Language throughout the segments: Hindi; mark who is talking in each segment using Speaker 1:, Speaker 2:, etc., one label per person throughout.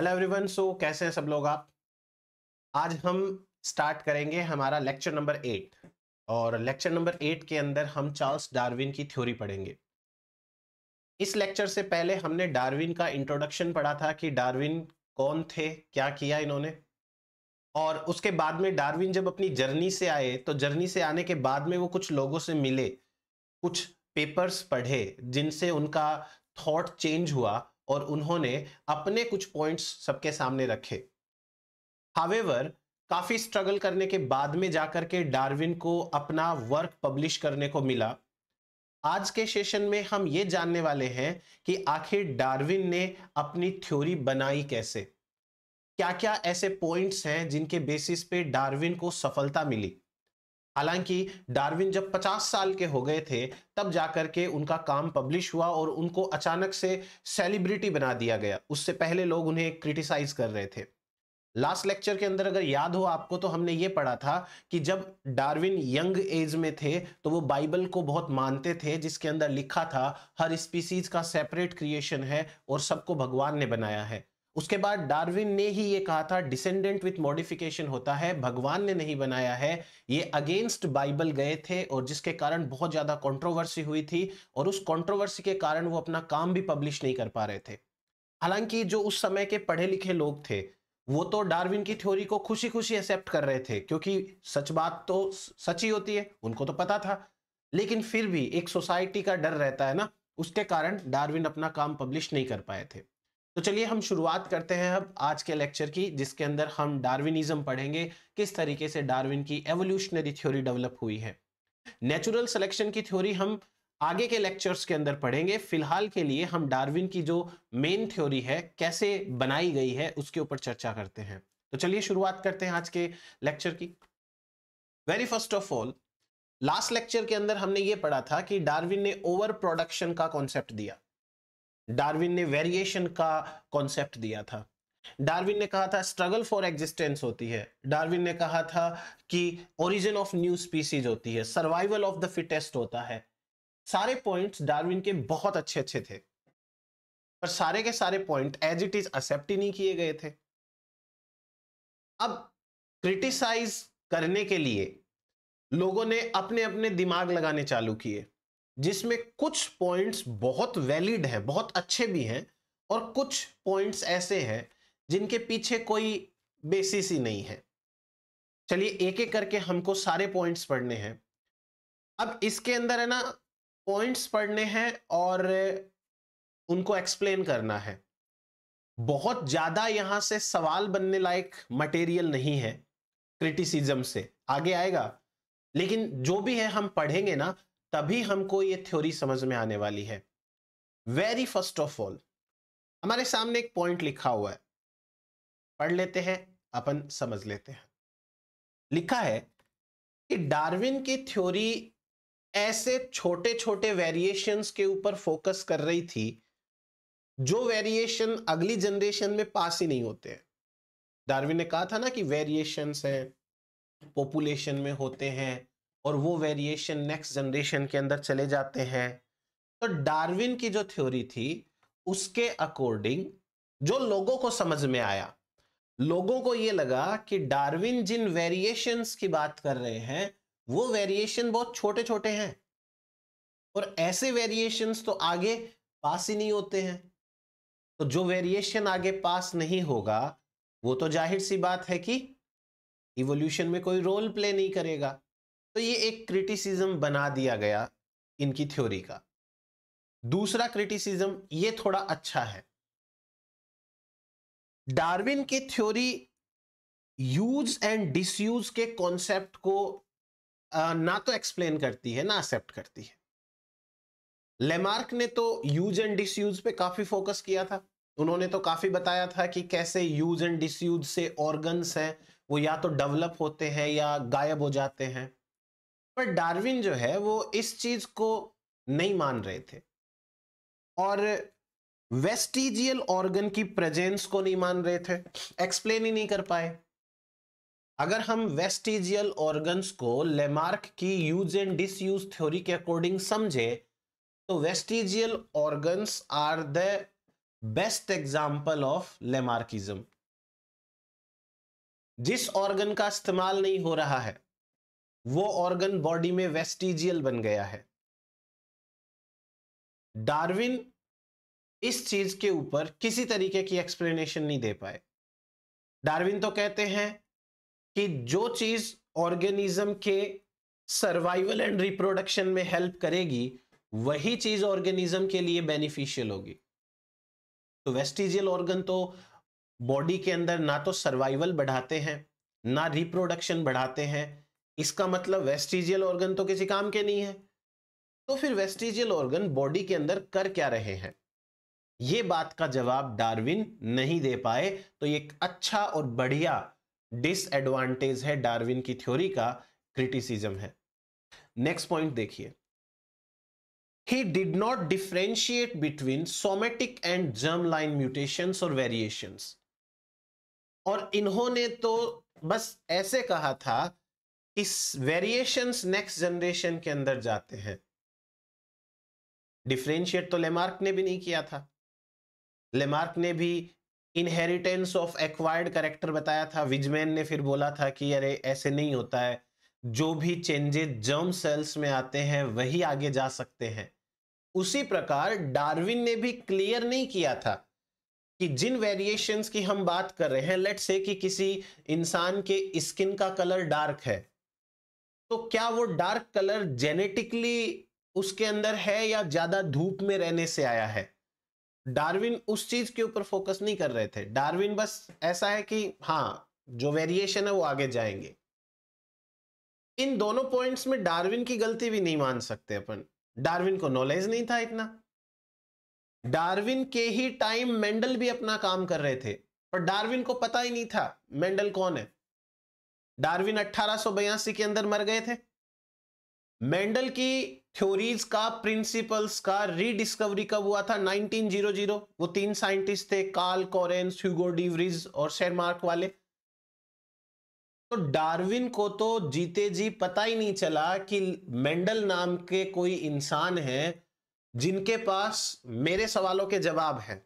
Speaker 1: हेलो एवरीवन सो कैसे हैं सब लोग आप आज हम स्टार्ट करेंगे हमारा लेक्चर नंबर एट और
Speaker 2: लेक्चर नंबर एट के अंदर हम चार्ल्स डार्विन की थ्योरी पढ़ेंगे इस लेक्चर से पहले हमने डार्विन का इंट्रोडक्शन पढ़ा था कि डार्विन कौन थे क्या किया इन्होंने और उसके बाद में डार्विन जब अपनी जर्नी से आए तो जर्नी से आने के बाद में वो कुछ लोगों से मिले कुछ पेपर्स पढ़े जिनसे उनका थॉट चेंज हुआ और उन्होंने अपने कुछ पॉइंट्स सबके सामने रखे हावेवर काफी स्ट्रगल करने के बाद में जाकर के डार्विन को अपना वर्क पब्लिश करने को मिला आज के सेशन में हम ये जानने वाले हैं कि आखिर डार्विन ने अपनी थ्योरी बनाई कैसे क्या क्या ऐसे पॉइंट्स हैं जिनके बेसिस पे डार्विन को सफलता मिली हालांकि डार्विन जब 50 साल के हो गए थे तब जाकर के उनका काम पब्लिश हुआ और उनको अचानक से सेलिब्रिटी बना दिया गया उससे पहले लोग उन्हें क्रिटिसाइज कर रहे थे लास्ट लेक्चर के अंदर अगर याद हो आपको तो हमने ये पढ़ा था कि जब डार्विन यंग एज में थे तो वो बाइबल को बहुत मानते थे जिसके अंदर लिखा था हर स्पीसीज का सेपरेट क्रिएशन है और सबको भगवान ने बनाया है उसके बाद डार्विन ने ही ये कहा था डिसेंडेंट विथ मॉडिफिकेशन होता है भगवान ने नहीं बनाया है ये अगेंस्ट बाइबल गए थे और जिसके कारण बहुत ज़्यादा कंट्रोवर्सी हुई थी और उस कंट्रोवर्सी के कारण वो अपना काम भी पब्लिश नहीं कर पा रहे थे हालांकि जो उस समय के पढ़े लिखे लोग थे वो तो डार्विन की थ्योरी को खुशी खुशी एक्सेप्ट कर रहे थे क्योंकि सच बात तो सच ही होती है उनको तो पता था लेकिन फिर भी एक सोसाइटी का डर रहता है ना उसके कारण डार्विन अपना काम पब्लिश नहीं कर पाए थे तो चलिए हम शुरुआत करते हैं अब आज के लेक्चर की जिसके अंदर हम डार्विनिज्म पढ़ेंगे किस तरीके से डार्विन की एवोल्यूशनरी थ्योरी डेवलप हुई है नेचुरल सिलेक्शन की थ्योरी हम आगे के लेक्चर्स के अंदर पढ़ेंगे फिलहाल के लिए हम डार्विन की जो मेन थ्योरी है कैसे बनाई गई है उसके ऊपर चर्चा करते हैं तो चलिए शुरुआत करते हैं आज के लेक्चर की very first of all last lecture के अंदर हमने ये पढ़ा था कि डार्विन ने ओवर प्रोडक्शन का कॉन्सेप्ट दिया डार्विन ने वेरिएशन का कॉन्सेप्ट दिया था डार्विन ने कहा था स्ट्रगल फॉर एग्जिस्टेंस होती है डार्विन ने कहा था कि ओरिजिन ऑफ न्यू स्पीसीज होती है सर्वाइवल ऑफ द फिटेस्ट होता है सारे पॉइंट्स डार्विन के बहुत अच्छे अच्छे थे पर सारे के सारे point as it is accept ही नहीं किए गए थे अब क्रिटिसाइज करने के लिए लोगों ने अपने अपने दिमाग लगाने चालू किए जिसमें कुछ पॉइंट्स बहुत वैलिड हैं बहुत अच्छे भी हैं और कुछ पॉइंट्स ऐसे हैं जिनके पीछे कोई बेसिस ही नहीं है चलिए एक एक करके हमको सारे पॉइंट्स पढ़ने हैं अब इसके अंदर है ना पॉइंट्स पढ़ने हैं और उनको एक्सप्लेन करना है बहुत ज़्यादा यहाँ से सवाल बनने लायक मटेरियल नहीं है क्रिटिसिज्म से आगे आएगा लेकिन जो भी है हम पढ़ेंगे ना तभी हमको ये थ्योरी समझ में आने वाली है वेरी फर्स्ट ऑफ ऑल हमारे सामने एक पॉइंट लिखा हुआ है पढ़ लेते हैं अपन समझ लेते हैं लिखा है कि डार्विन की थ्योरी ऐसे छोटे छोटे वेरिएशंस के ऊपर फोकस कर रही थी जो वेरिएशन अगली जनरेशन में पास ही नहीं होते हैं डार्विन ने कहा था ना कि वेरिएशंस हैं पॉपुलेशन में होते हैं और वो वेरिएशन नेक्स्ट जनरेशन के अंदर चले जाते हैं तो डार्विन की जो थ्योरी थी उसके अकॉर्डिंग जो लोगों को समझ में आया लोगों को ये लगा कि डार्विन जिन वेरिएशंस की बात कर रहे हैं वो वेरिएशन बहुत छोटे छोटे हैं और ऐसे वेरिएशंस तो आगे पास ही नहीं होते हैं तो जो वेरिएशन आगे पास नहीं होगा वो तो जाहिर सी बात है कि इवोल्यूशन में कोई रोल प्ले नहीं करेगा तो ये एक क्रिटिसिज्म बना दिया गया इनकी थ्योरी का दूसरा क्रिटिसिज्म ये थोड़ा अच्छा है डार्विन की थ्योरी यूज एंड डिसयूज के कॉन्सेप्ट को ना तो एक्सप्लेन करती है ना एक्सेप्ट करती है लेमार्क ने तो यूज एंड डिसयूज पे काफी फोकस किया था उन्होंने तो काफी बताया था कि कैसे यूज एंड डिसयूज से ऑर्गन्स हैं वो या तो डेवलप होते हैं या गायब हो जाते हैं पर डार्विन जो है वो इस चीज को नहीं मान रहे थे और वेस्टिजियल ऑर्गन की प्रेजेंस को नहीं मान रहे थे एक्सप्लेन ही नहीं कर पाए अगर हम वेस्टिजियल ऑर्गन्स को लेमार्क की यूज एंड डिसयूज थ्योरी के अकॉर्डिंग समझे तो vestigial organs are the best example of Lamarckism जिस ऑर्गन का इस्तेमाल नहीं हो रहा है वो ऑर्गन बॉडी में वेस्टिजियल बन गया है डार्विन इस चीज के ऊपर किसी तरीके की एक्सप्लेनेशन नहीं दे पाए डार्विन तो कहते हैं कि जो चीज ऑर्गेनिज्म के सर्वाइवल एंड रिप्रोडक्शन में हेल्प करेगी वही चीज ऑर्गेनिज्म के लिए बेनिफिशियल होगी तो वेस्टिजियल ऑर्गन तो बॉडी के अंदर ना तो सर्वाइवल बढ़ाते हैं ना रिप्रोडक्शन बढ़ाते हैं इसका मतलब वेस्टिजियल ऑर्गन तो किसी काम के नहीं है तो फिर वेस्टिजियल ऑर्गन बॉडी के अंदर कर क्या रहे हैं ये बात का जवाब डार्विन नहीं दे पाए तो ये एक अच्छा और बढ़िया डिसएडवांटेज है डार्विन की थ्योरी का क्रिटिसिज्म है नेक्स्ट पॉइंट देखिए he did not differentiate between somatic and germ line mutation और वेरिएशन और इन्होंने तो बस ऐसे कहा था इस वेरिएशंस नेक्स्ट जनरेशन के अंदर जाते हैं डिफ्रेंशिएट तो लेमार्क ने भी नहीं किया था लेमार्क ने भी इनहेरिटेंस ऑफ एक्वायर्ड करेक्टर बताया था विजमैन ने फिर बोला था कि अरे ऐसे नहीं होता है जो भी चेंजेस जर्म सेल्स में आते हैं वही आगे जा सकते हैं उसी प्रकार डार्विन ने भी क्लियर नहीं किया था कि जिन वेरिएशंस की हम बात कर रहे हैं लेट्स से कि किसी इंसान के स्किन का कलर डार्क है तो क्या वो डार्क कलर जेनेटिकली उसके अंदर है या ज्यादा धूप में रहने से आया है डार्विन उस चीज के ऊपर फोकस नहीं कर रहे थे डार्विन बस ऐसा है कि हाँ जो वेरिएशन है वो आगे जाएंगे इन दोनों पॉइंट्स में डार्विन की गलती भी नहीं मान सकते अपन डार्विन को नॉलेज नहीं था इतना डार्विन के ही टाइम मेंडल भी अपना काम कर रहे थे पर डार्विन को पता ही नहीं था मेंडल कौन है डार्विन अट्ठारह के अंदर मर गए थे मेंडल की थ्योरीज का प्रिंसिपल्स का रीडिस्कवरी कब हुआ था 1900 वो तीन साइंटिस्ट थे कार्ल कॉरेंस ह्यूगो डिवरीज और शेरमार्क वाले तो डार्विन को तो जीते जी पता ही नहीं चला कि मेंडल नाम के कोई इंसान है जिनके पास मेरे सवालों के जवाब हैं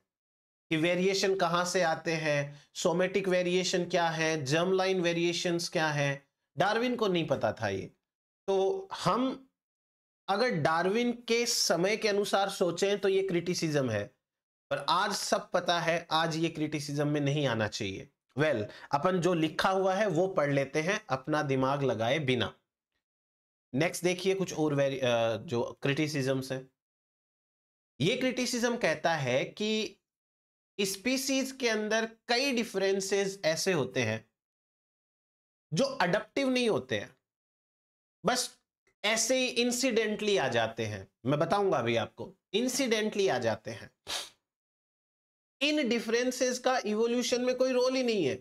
Speaker 2: कि वेरिएशन कहाँ से आते हैं सोमेटिक वेरिएशन क्या है जर्म लाइन वेरिएशन क्या है डार्विन को नहीं पता था ये तो हम अगर डार्विन के समय के अनुसार सोचें तो ये क्रिटिसिज्म है पर आज सब पता है आज ये क्रिटिसिज्म में नहीं आना चाहिए वेल well, अपन जो लिखा हुआ है वो पढ़ लेते हैं अपना दिमाग लगाए बिना नेक्स्ट देखिए कुछ और वेरी जो क्रिटिसिजम्स है ये क्रिटिसिज्म कहता है कि स्पीसीज के अंदर कई डिफरेंसेस ऐसे होते हैं जो अडप्टिव नहीं होते हैं बस ऐसे ही इंसिडेंटली आ जाते हैं मैं बताऊंगा अभी आपको इंसिडेंटली आ जाते हैं इन डिफरेंसेस का इवोल्यूशन में कोई रोल ही नहीं है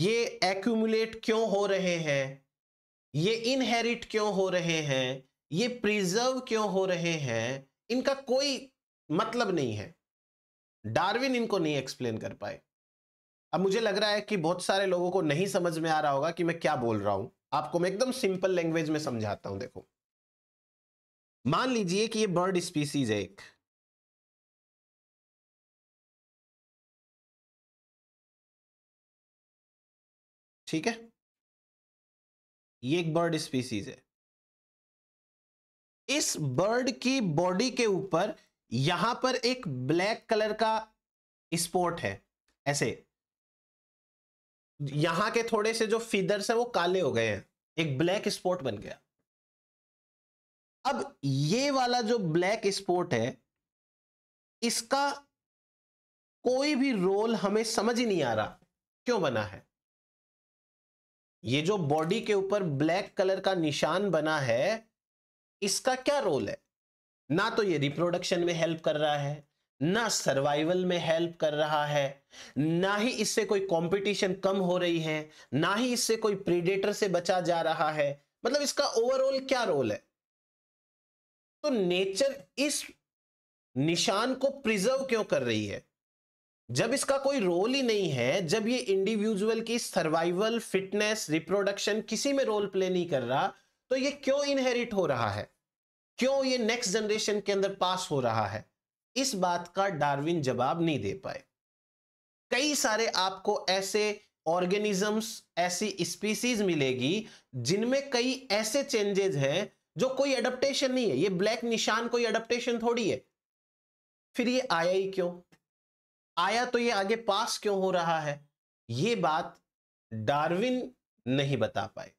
Speaker 2: ये एक्यूमुलेट क्यों हो रहे हैं ये इनहेरिट क्यों हो रहे हैं ये प्रिजर्व क्यों हो रहे हैं इनका कोई मतलब नहीं है डार्विन इनको नहीं एक्सप्लेन कर पाए अब मुझे लग रहा है कि बहुत सारे लोगों को नहीं समझ में आ रहा होगा कि मैं क्या बोल रहा हूं आपको मैं एकदम सिंपल लैंग्वेज में
Speaker 1: समझाता हूं देखो मान लीजिए कि ये बर्ड स्पीसीज है एक ठीक है ये एक बर्ड स्पीसीज है इस बर्ड की बॉडी के ऊपर यहां
Speaker 2: पर एक ब्लैक कलर का स्पॉट है ऐसे यहां के थोड़े से जो फीदर्स है वो काले हो गए हैं एक ब्लैक स्पॉट बन गया
Speaker 1: अब ये वाला जो ब्लैक स्पॉट है इसका कोई भी रोल हमें समझ ही नहीं आ रहा क्यों
Speaker 2: बना है ये जो बॉडी के ऊपर ब्लैक कलर का निशान बना है इसका क्या रोल है ना तो ये रिप्रोडक्शन में हेल्प कर रहा है ना सर्वाइवल में हेल्प कर रहा है ना ही इससे कोई कंपटीशन कम हो रही है ना ही इससे कोई प्रीडेटर से बचा जा रहा है मतलब इसका ओवरऑल क्या रोल है तो नेचर इस निशान को प्रिजर्व क्यों कर रही है जब इसका कोई रोल ही नहीं है जब ये इंडिविजुअल की सर्वाइवल फिटनेस रिप्रोडक्शन किसी में रोल प्ले नहीं कर रहा तो ये क्यों इनहेरिट हो रहा है क्यों ये नेक्स्ट जनरेशन के अंदर पास हो रहा है इस बात का डार्विन जवाब नहीं दे पाए कई सारे आपको ऐसे ऑर्गेनिजम्स ऐसी स्पीसीज मिलेगी जिनमें कई ऐसे चेंजेज हैं जो कोई अडप्टेशन नहीं है ये ब्लैक निशान कोई अडप्टेशन थोड़ी है फिर ये आया ही क्यों आया तो ये आगे पास क्यों हो रहा है ये बात डार्विन नहीं बता पाए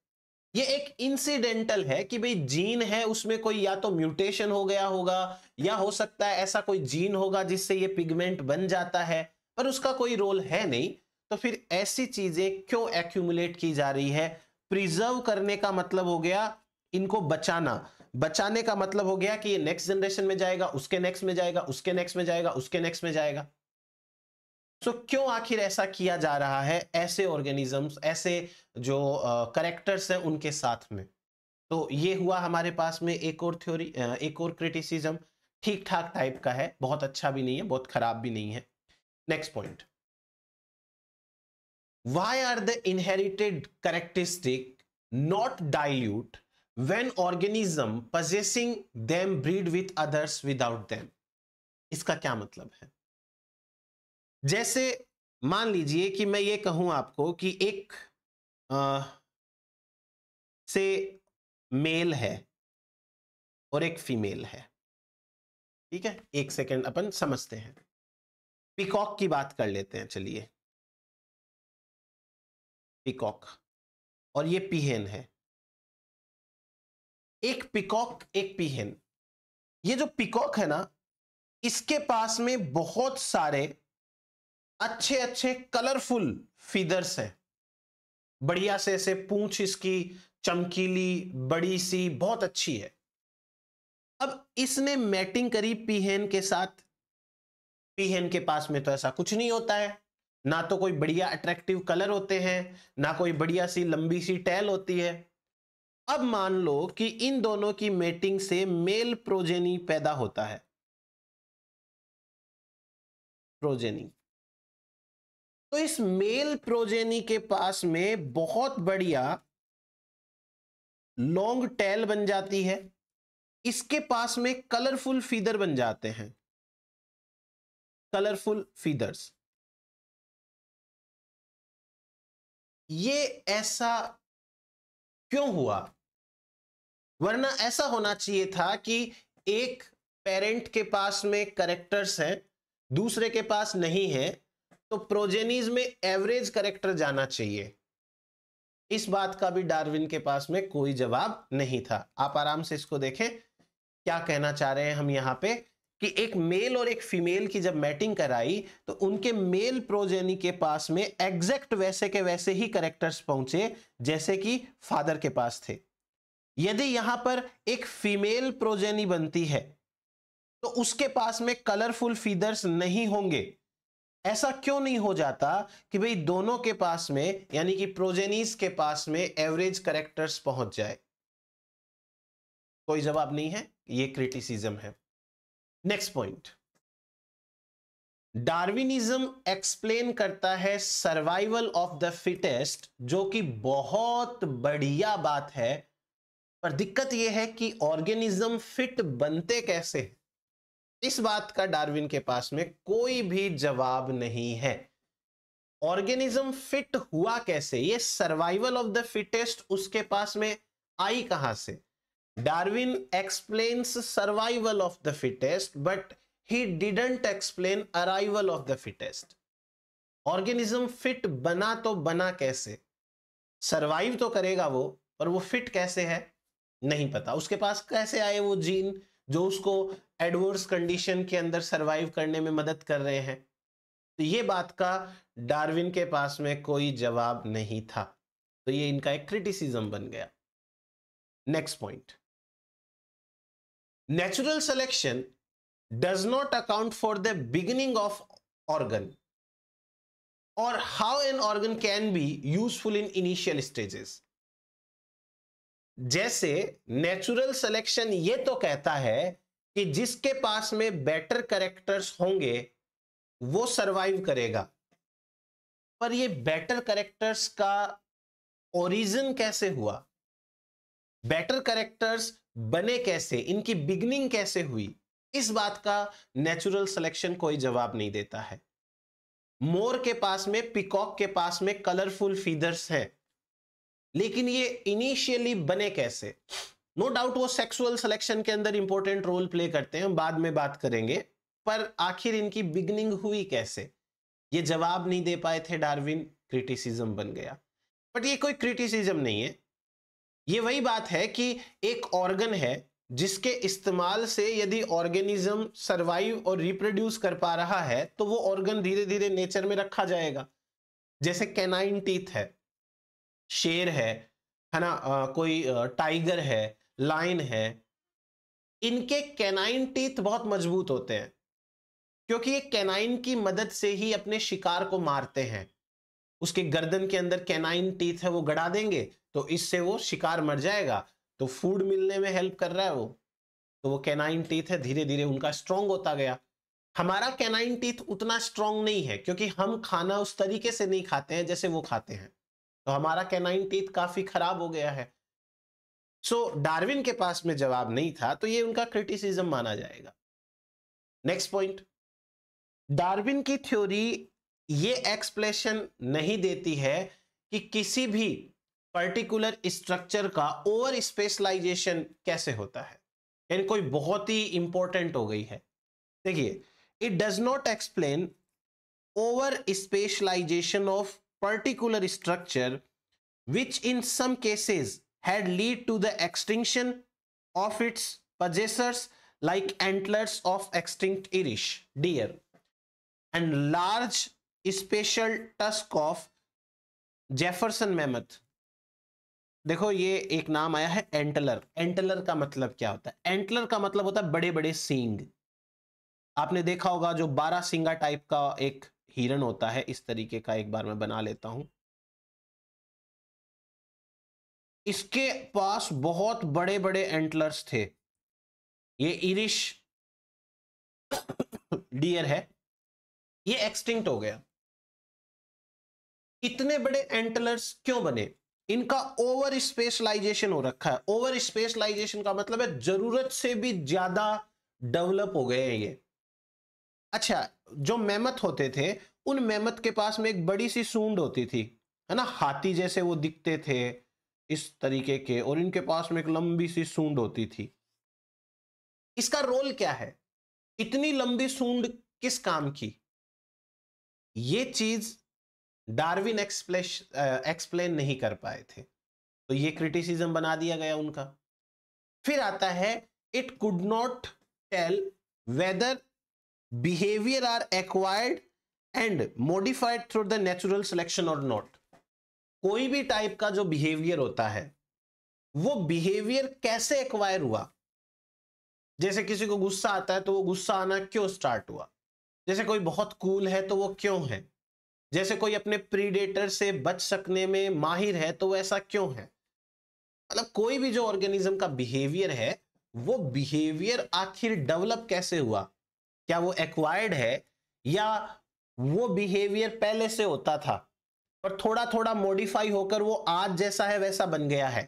Speaker 2: ये एक इंसिडेंटल है कि भाई जीन है उसमें कोई या तो म्यूटेशन हो गया होगा या हो सकता है ऐसा कोई जीन होगा जिससे ये पिगमेंट बन जाता है पर उसका कोई रोल है नहीं तो फिर ऐसी चीजें क्यों एक्यूमुलेट की जा रही है प्रिजर्व करने का मतलब हो गया इनको बचाना बचाने का मतलब हो गया कि ये नेक्स्ट जनरेशन में जाएगा उसके नेक्स्ट में जाएगा उसके नेक्स्ट में जाएगा उसके नेक्स्ट में जाएगा सो so, क्यों आखिर ऐसा किया जा रहा है ऐसे ऑर्गेनिजम्स ऐसे जो करेक्टर्स uh, हैं उनके साथ में तो ये हुआ हमारे पास में एक और थ्योरी एक और क्रिटिसिज्म ठीक ठाक टाइप का है बहुत अच्छा भी नहीं है बहुत खराब भी नहीं है next point why are the inherited characteristic not dilute when organism possessing them breed with others without them इसका क्या मतलब है जैसे मान लीजिए कि मैं ये कहूं
Speaker 1: आपको कि एक आ, से मेल है और एक फीमेल है ठीक है एक सेकंड अपन समझते हैं पिकॉक की बात कर लेते हैं चलिए पिकॉक और ये पीहेन है एक पिकॉक एक पीहेन ये जो पिकॉक है ना इसके
Speaker 2: पास में बहुत सारे अच्छे अच्छे कलरफुल फीदर्स है बढ़िया से ऐसे पूंछ इसकी चमकीली बड़ी सी बहुत अच्छी है अब इसने मैटिंग करी पीहेन के साथ पीहेन के पास में तो ऐसा कुछ नहीं होता है ना तो कोई बढ़िया अट्रैक्टिव कलर होते हैं ना कोई बढ़िया सी लंबी सी टैल होती है अब मान लो कि इन दोनों की मेटिंग से मेल प्रोजेनी पैदा होता है
Speaker 1: प्रोजेनी तो इस मेल प्रोजेनी के पास में बहुत बढ़िया लॉन्ग टेल बन जाती है इसके पास में कलरफुल फीदर बन जाते हैं कलरफुल फीदर्स ये ऐसा क्यों हुआ
Speaker 2: वरना ऐसा होना चाहिए था कि एक पेरेंट के पास में करेक्टर्स हैं दूसरे के पास नहीं है तो प्रोजेनीज में एवरेज करेक्टर जाना चाहिए इस बात का भी डार्विन के पास में कोई जवाब नहीं था आप आराम से इसको देखें क्या कहना चाह रहे हैं हम यहां पे कि एक मेल और एक फीमेल की जब मैटिंग कराई तो उनके मेल प्रोजेनी के पास में एग्जैक्ट वैसे के वैसे ही करेक्टर्स पहुंचे जैसे कि फादर के पास थे यदि यहां पर एक फीमेल प्रोजेनी बनती है तो उसके पास में कलरफुल फीदर्स नहीं होंगे ऐसा क्यों नहीं हो जाता कि भाई दोनों के पास में यानी कि प्रोजेनिस के पास में एवरेज करेक्टर्स पहुंच जाए कोई जवाब नहीं है ये क्रिटिसिज्म है नेक्स्ट पॉइंट डार्विनिज्म एक्सप्लेन करता है सर्वाइवल ऑफ द फिटेस्ट जो कि बहुत बढ़िया बात है पर दिक्कत यह है कि ऑर्गेनिज्म फिट बनते कैसे हैं इस बात का डार्विन के पास में कोई भी जवाब नहीं है ऑर्गेनिज्म फिट हुआ कैसे ये सर्वाइवल ऑफ द फिटेस्ट उसके पास में आई कहां से Darwin explains survival of the fittest but he didn't explain arrival of the fittest organism fit बना तो बना कैसे सर्वाइव तो करेगा वो पर वो फिट कैसे है नहीं पता उसके पास कैसे आए वो जीन जो उसको एडवर्स कंडीशन के अंदर सरवाइव करने में मदद कर रहे हैं तो ये बात का डार्विन के पास में कोई जवाब नहीं था तो ये इनका एक क्रिटिसिज्म बन गया next point natural selection does not account for the beginning of organ और
Speaker 1: how an organ
Speaker 2: can be useful in initial stages जैसे नेचुरल सिलेक्शन ये तो कहता है कि जिसके पास में बेटर करेक्टर्स होंगे वो सरवाइव करेगा पर ये बेटर करेक्टर्स का ओरिजिन कैसे हुआ बेटर करेक्टर्स बने कैसे इनकी बिगनिंग कैसे हुई इस बात का नेचुरल सिलेक्शन कोई जवाब नहीं देता है मोर के पास में पिकॉक के पास में कलरफुल फीदर्स हैं लेकिन ये इनिशियली बने कैसे नो डाउट वो सेक्सुअल सिलेक्शन के अंदर इंपॉर्टेंट रोल प्ले करते हैं बाद में बात करेंगे पर आखिर इनकी बिगनिंग हुई कैसे ये जवाब नहीं दे पाए थे डार्विन क्रिटिसिज्म बन गया बट ये कोई क्रिटिसिज्म नहीं है ये वही बात है कि एक ऑर्गन है जिसके इस्तेमाल से यदि ऑर्गेनिज्म सरवाइव और रिप्रोड्यूस कर पा रहा है तो वो ऑर्गन धीरे धीरे नेचर में रखा जाएगा जैसे कैनाइन टीथ है शेर है है ना आ, कोई टाइगर है लाइन है इनके कैनाइन टीथ बहुत मजबूत होते हैं क्योंकि ये कैनाइन की मदद से ही अपने शिकार को मारते हैं उसके गर्दन के अंदर कैनाइन टीथ है वो गड़ा देंगे तो इससे वो शिकार मर जाएगा तो फूड मिलने में हेल्प कर रहा है वो तो वो कैनाइन टीथ है धीरे धीरे उनका स्ट्रांग होता गया हमारा कैनाइन टीथ उतना स्ट्रांग नहीं है क्योंकि हम खाना उस तरीके से नहीं खाते हैं जैसे वो खाते हैं तो हमारा कैनाइन टीथ काफी खराब हो गया है सो so, डार्विन के पास में जवाब नहीं था तो ये उनका क्रिटिसिज्म माना जाएगा नेक्स्ट पॉइंट डार्विन की थ्योरी ये एक्सप्लेशन नहीं देती है कि किसी भी पर्टिकुलर स्ट्रक्चर का ओवर स्पेशलाइजेशन कैसे होता है यानी कोई बहुत ही इंपॉर्टेंट हो गई है देखिए it does not explain over specialization of particular structure which in some cases had led to the extinction of its possessors like antlers of extinct Irish deer and large special tusk of Jefferson mammoth. देखो ये एक नाम आया है एंटलर एंटलर का मतलब क्या होता है एंटलर का मतलब होता है बड़े बड़े सींग आपने देखा होगा जो बारह सिंगा टाइप का एक हिरन होता है इस तरीके का एक बार मैं बना लेता हूं
Speaker 1: इसके पास बहुत बड़े बड़े एंटलर्स थे ये इरिश डियर है ये एक्सटिंक्ट हो गया इतने बड़े
Speaker 2: एंटलर्स क्यों बने इनका ओवर स्पेशलाइजेशन हो रखा है ओवर स्पेशलाइजेशन का मतलब है जरूरत से भी ज्यादा डेवलप हो गए हैं ये अच्छा जो मेमत होते थे उन मेमत के पास में एक बड़ी सी सूंड होती थी है ना हाथी जैसे वो दिखते थे इस तरीके के और इनके पास में एक लंबी सी सूंड होती थी इसका रोल क्या है इतनी लंबी सूंड किस काम की यह चीज डार्विन एक्सप्लेन नहीं कर पाए थे तो यह क्रिटिसिज्म बना दिया गया उनका फिर आता है it could not tell whether behaviour are acquired and modified through the natural selection और नॉट कोई भी टाइप का जो बिहेवियर होता है वो बिहेवियर कैसे एक्वायर हुआ जैसे किसी को गुस्सा आता है तो वो गुस्सा आना क्यों स्टार्ट हुआ जैसे कोई बहुत कूल है तो वो क्यों है जैसे कोई अपने प्रीडेटर से बच सकने में माहिर है तो वो ऐसा क्यों है मतलब कोई भी जो ऑर्गेनिज्म का बिहेवियर है वो बिहेवियर आखिर डेवलप कैसे हुआ क्या वो एक्वायर्ड है या वो बिहेवियर पहले से होता था पर थोड़ा थोड़ा मॉडिफाई होकर वो आज जैसा है वैसा बन गया है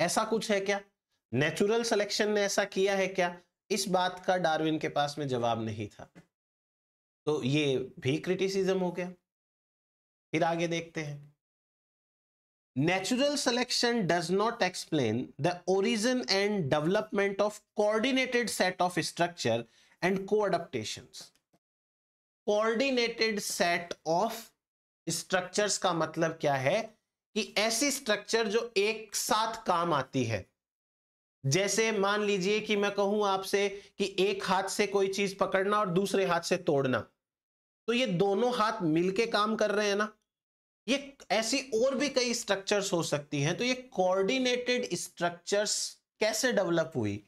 Speaker 2: ऐसा कुछ है क्या नेचुरल सिलेक्शन ने ऐसा किया है क्या इस बात का डार्विन के पास में जवाब नहीं था तो ये भी क्रिटिसिज्म हो गया फिर आगे देखते हैं natural selection does not explain the origin and development of coordinated set of structure and coadaptation coordinated set of structures का मतलब क्या है कि ऐसी स्ट्रक्चर जो एक साथ काम आती है जैसे मान लीजिए कि मैं कहूं आपसे कि एक हाथ से कोई चीज पकड़ना और दूसरे हाथ से तोड़ना तो ये दोनों हाथ मिलके काम कर रहे हैं ना ये ऐसी और भी कई स्ट्रक्चर्स हो सकती हैं तो ये कोऑर्डिनेटेड स्ट्रक्चर्स कैसे डेवलप हुई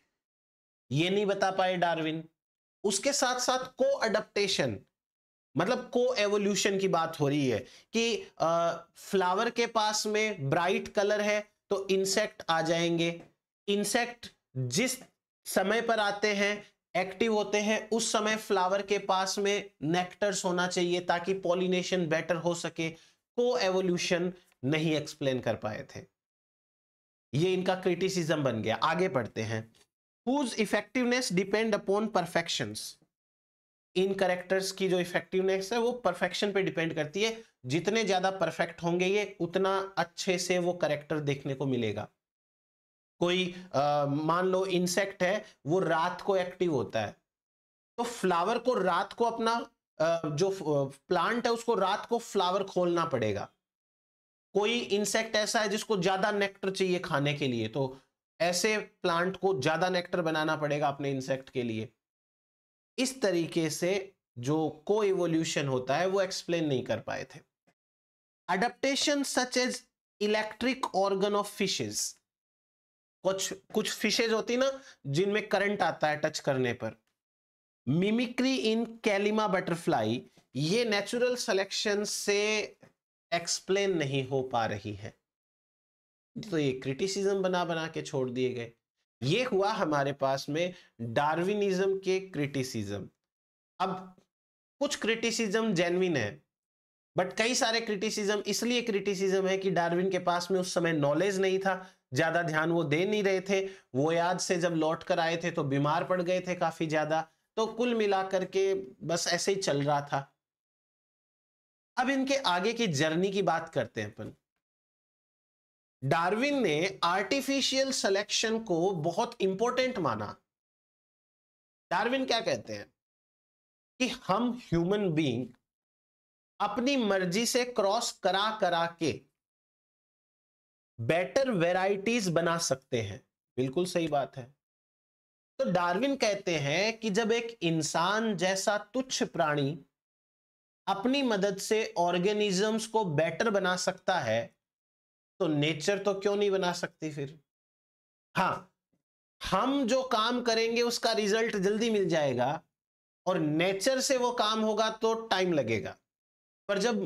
Speaker 2: ये नहीं बता पाए डार्विन उसके साथ साथ को अडप्टेशन मतलब को एवोल्यूशन की बात हो रही है कि फ्लावर के पास में ब्राइट कलर है तो इंसेक्ट आ जाएंगे इंसेक्ट जिस समय पर आते हैं एक्टिव होते हैं उस समय फ्लावर के पास में नेक्टर्स होना चाहिए ताकि पॉलिनेशन बेटर हो सके को एवोल्यूशन नहीं एक्सप्लेन कर पाए थे ये इनका क्रिटिसिज्म बन गया आगे पढ़ते हैं whose effectiveness depend upon perfections in characters की जो इफेक्टिवनेस है वो परफेक्शन पे डिपेंड करती है जितने ज़्यादा परफेक्ट होंगे ये उतना अच्छे से वो करेक्टर देखने को मिलेगा कोई आ, मान लो इंसेक्ट है वो रात को एक्टिव होता है तो फ्लावर को रात को अपना आ, जो प्लांट है उसको रात को फ्लावर खोलना पड़ेगा कोई इंसेक्ट ऐसा है जिसको ज़्यादा नेक्टर चाहिए खाने के लिए तो ऐसे प्लांट को ज़्यादा नेक्टर बनाना पड़ेगा अपने इंसेक्ट के लिए इस तरीके से जो को इवोल्यूशन होता है वो एक्सप्लेन नहीं कर पाए थे adaptation such as electric organ of fishes कुछ कुछ फिशेज होती ना जिनमें करंट आता है टच करने पर मिमिक्री इन कैलिमा बटरफ्लाई ये नेचुरल सिलेक्शन से एक्सप्लेन नहीं हो पा रही है तो ये क्रिटिसिज्म बना बना के छोड़ दिए गए ये हुआ हमारे पास में डार्विनिज्म के क्रिटिसिज्म अब कुछ क्रिटिसिज्म जेनविन है बट कई सारे क्रिटिसिज्म इसलिए क्रिटिसिज्म है कि डार्विन के पास में उस समय नॉलेज नहीं था ज्यादा ध्यान वो दे नहीं रहे थे वो याद से जब लौट कर आए थे तो बीमार पड़ गए थे काफी ज्यादा तो कुल मिलाकर के बस ऐसे ही चल रहा था अब इनके आगे की जर्नी की बात करते हैं अपन
Speaker 1: डार्विन ने आर्टिफिशियल सिलेक्शन को बहुत इंपॉर्टेंट माना डार्विन क्या कहते हैं कि
Speaker 2: हम ह्यूमन बीइंग अपनी मर्जी से क्रॉस करा करा के बेटर वेराइटीज बना सकते हैं बिल्कुल सही बात है तो डार्विन कहते हैं कि जब एक इंसान जैसा तुच्छ प्राणी अपनी मदद से ऑर्गेनिजम्स को बेटर बना सकता है तो नेचर तो क्यों नहीं बना सकती फिर हाँ हम जो काम करेंगे उसका रिजल्ट जल्दी मिल जाएगा और नेचर से वो काम होगा तो टाइम लगेगा पर जब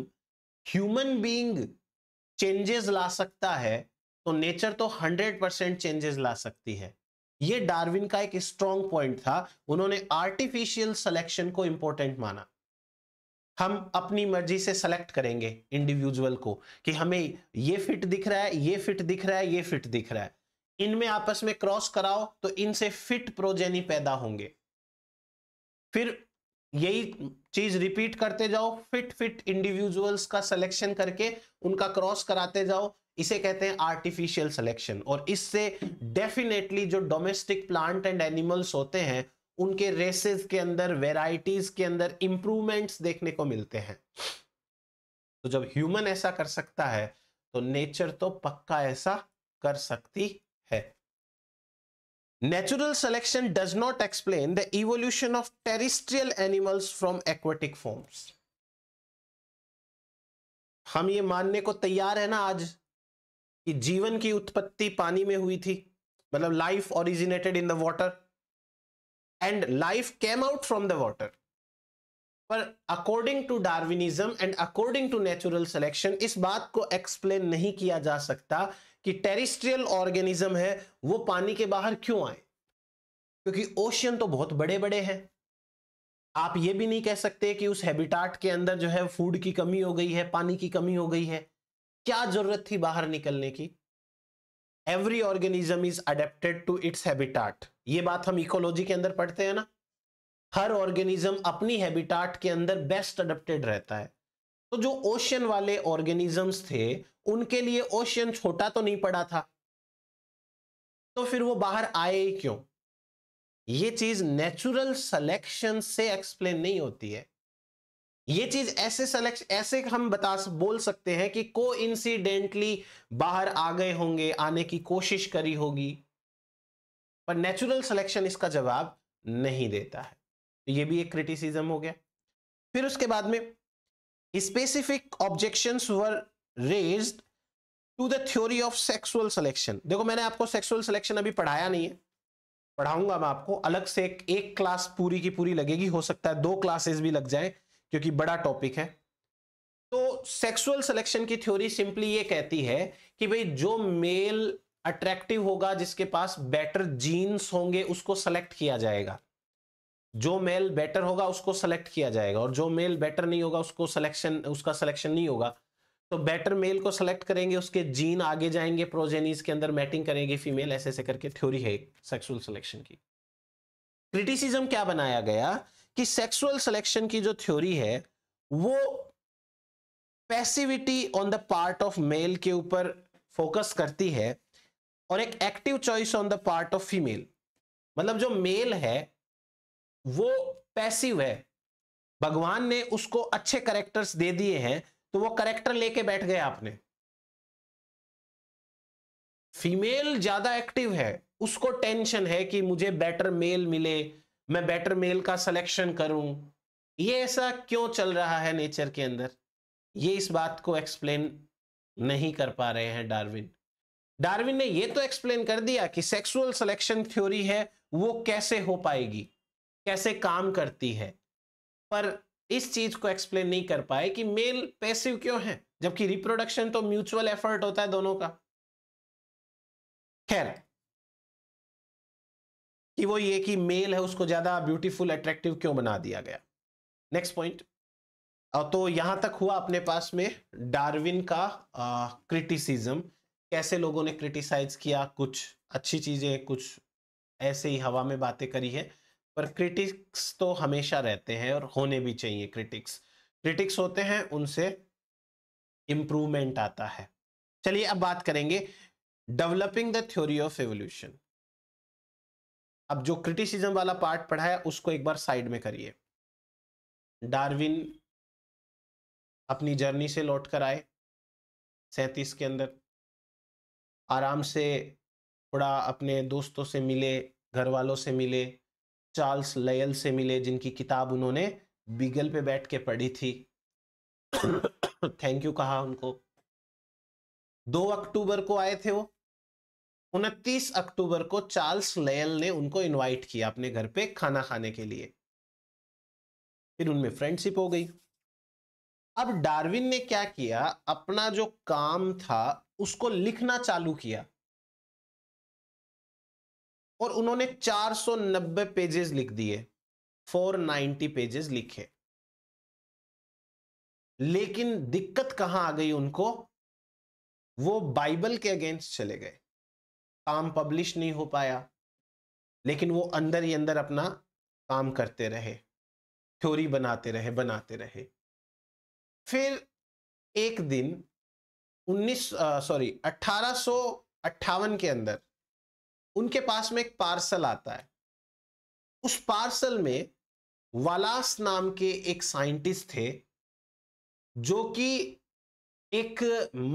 Speaker 2: ह्यूमन बीइंग चेंजेस ला सकता है तो नेचर तो 100 परसेंट चेंजेस ला सकती है ये डार्विन का एक स्ट्रॉन्ग पॉइंट था उन्होंने आर्टिफिशियल सिलेक्शन को इंपॉर्टेंट माना हम अपनी मर्जी से सेलेक्ट करेंगे इंडिविजुअल को कि हमें ये फिट दिख रहा है ये फिट दिख रहा है ये फिट दिख रहा है इनमें आपस में क्रॉस कराओ तो इनसे फिट प्रोजेनी पैदा होंगे फिर यही चीज रिपीट करते जाओ फिट फिट इंडिविजुअल्स का सिलेक्शन करके उनका क्रॉस कराते जाओ इसे कहते हैं आर्टिफिशियल सिलेक्शन और इससे डेफिनेटली जो डोमेस्टिक प्लांट एंड एनिमल्स होते हैं उनके रेसेस के अंदर वेराइटीज के अंदर इंप्रूवमेंट्स देखने को मिलते हैं तो जब ह्यूमन ऐसा कर सकता है तो नेचर तो पक्का ऐसा कर सकती है natural selection does not explain the evolution of terrestrial animals from aquatic forms हम ये मानने को तैयार है ना आज कि जीवन की उत्पत्ति पानी में हुई थी मतलब life originated in the water and life came out from the water. पर according to Darwinism and according to natural selection इस बात को एक्सप्लेन नहीं किया जा सकता कि टेरिस्ट्रियल ऑर्गेनिज्म है वो पानी के बाहर क्यों आए क्योंकि ओशियन तो बहुत बड़े बड़े हैं आप ये भी नहीं कह सकते कि उस हैबिटाट के अंदर जो है फूड की कमी हो गई है पानी की कमी हो गई है क्या जरूरत थी बाहर निकलने की every organism is adapted to its habitat ये बात हम इकोलॉजी के अंदर पढ़ते हैं ना हर ऑर्गेनिज्म अपनी हैबिटाट के अंदर बेस्ट अडप्टेड रहता है तो जो ओशियन वाले ऑर्गेनिजम्स थे उनके लिए ओशियन छोटा तो नहीं पड़ा था तो फिर वो बाहर आए ही क्यों ये चीज नेचुरल सिलेक्शन से एक्सप्लेन नहीं होती है ये चीज ऐसे सिलेक्शन ऐसे हम बता बोल सकते हैं कि को बाहर आ गए होंगे आने की कोशिश करी होगी पर नेचुरल सिलेक्शन इसका जवाब नहीं देता है तो ये भी एक क्रिटिसिज्म हो गया फिर उसके बाद में specific objection were raised to the theory of sexual selection देखो मैंने आपको सेक्सुअल सिलेक्शन अभी पढ़ाया नहीं है पढ़ाऊंगा मैं आपको अलग से एक एक क्लास पूरी की पूरी लगेगी हो सकता है दो क्लासेस भी लग जाए क्योंकि बड़ा टॉपिक है तो सेक्सुअल सिलेक्शन की थ्योरी सिंपली ये कहती है कि भाई जो मेल अट्रैक्टिव होगा जिसके पास बेटर जीन्स होंगे उसको सेलेक्ट किया जाएगा जो मेल बेटर होगा उसको सेलेक्ट किया जाएगा और जो मेल बेटर नहीं होगा उसको सिलेक्शन उसका सिलेक्शन नहीं होगा तो बेटर मेल को सेलेक्ट करेंगे उसके जीन आगे जाएंगे प्रोजेनिस के अंदर मैटिंग करेंगे फीमेल ऐसे ऐसे करके थ्योरी है सेक्सुअल सिलेक्शन की क्रिटिसिज्म क्या बनाया गया कि सेक्सुअल सिलेक्शन की जो थ्योरी है वो passivity on the part of male के ऊपर फोकस करती है और एक active choice on the part of female मतलब जो मेल है वो पैसिव है भगवान ने उसको अच्छे करेक्टर्स दे दिए हैं तो वो करेक्टर लेके बैठ गए आपने फीमेल ज्यादा एक्टिव है उसको टेंशन है कि मुझे बेटर मेल मिले मैं बेटर मेल का सिलेक्शन करूं ये ऐसा क्यों चल रहा है नेचर के अंदर ये इस बात को एक्सप्लेन नहीं कर पा रहे हैं डार्विन डार्विन ने ये तो एक्सप्लेन कर दिया कि सेक्सुअल सिलेक्शन थ्योरी है वो कैसे हो पाएगी कैसे काम करती है पर इस चीज को एक्सप्लेन नहीं कर पाए कि मेल पैसिव क्यों है जबकि रिप्रोडक्शन तो म्यूचुअल
Speaker 1: एफर्ट होता है दोनों का खैर कि वो ये कि मेल है उसको ज्यादा ब्यूटीफुल अट्रैक्टिव क्यों बना दिया गया
Speaker 2: नेक्स्ट पॉइंट तो यहां तक हुआ अपने पास में डार्विन का क्रिटिसिज्म कैसे लोगों ने क्रिटिसाइज किया कुछ अच्छी चीज़ें कुछ ऐसे ही हवा में बातें करी है पर क्रिटिक्स तो हमेशा रहते हैं और होने भी चाहिए क्रिटिक्स क्रिटिक्स होते हैं उनसे इम्प्रूवमेंट आता है चलिए अब बात करेंगे developing the theory of evolution अब जो क्रिटिसिज्म वाला पार्ट पढ़ा है उसको एक बार साइड में करिए डार्विन अपनी जर्नी से लौट कर आए सैंतीस के अंदर आराम से थोड़ा अपने दोस्तों से मिले घर वालों से मिले चार्ल्स लयल से मिले जिनकी किताब उन्होंने बीगल पे बैठ के पढ़ी थी थैंक यू कहा उनको दो अक्टूबर को आए थे वो उनतीस अक्टूबर को चार्ल्स लयल ने उनको इनवाइट किया अपने घर पे खाना खाने के लिए फिर उनमें फ्रेंडशिप हो गई अब डार्विन ने क्या किया अपना जो काम था उसको लिखना चालू किया और उन्होंने 490 पेजेस लिख दिए 490 पेजेस लिखे
Speaker 1: लेकिन दिक्कत कहां आ गई उनको वो बाइबल के अगेंस्ट चले गए काम पब्लिश नहीं हो पाया
Speaker 2: लेकिन वो अंदर ही अंदर अपना काम करते रहे थ्योरी बनाते रहे बनाते रहे फिर एक दिन 19 सॉरी अट्ठारह के अंदर उनके पास में एक पार्सल आता है उस पार्सल में वालास नाम के एक साइंटिस्ट थे जो कि एक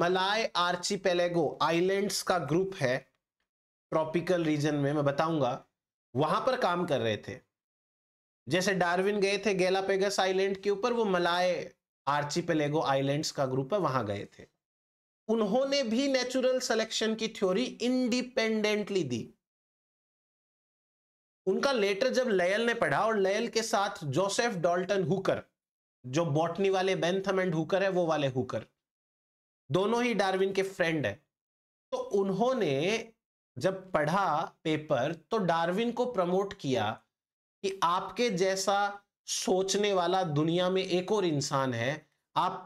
Speaker 2: मलाय आर्ची पेलेगो आइलैंड्स का ग्रुप है ट्रॉपिकल रीजन में मैं बताऊंगा वहां पर काम कर रहे थे जैसे डार्विन गए थे गैलापेगस आइलैंड के ऊपर वो मलाय आर्ची पेलेगो आइलैंड्स का ग्रुप है वहां गए थे उन्होंने भी नेचुरल सिलेक्शन की थ्योरी इंडिपेंडेंटली दी उनका लेटर जब लयल ने पढ़ा और लयल के साथ जोसेफ डॉल्टन हुकर जो बॉटनी वाले बेंथम एंड हुकर है वो वाले हुकर दोनों ही डार्विन के फ्रेंड है तो उन्होंने जब पढ़ा पेपर तो डार्विन को प्रमोट किया कि आपके जैसा सोचने वाला दुनिया में एक और इंसान है आप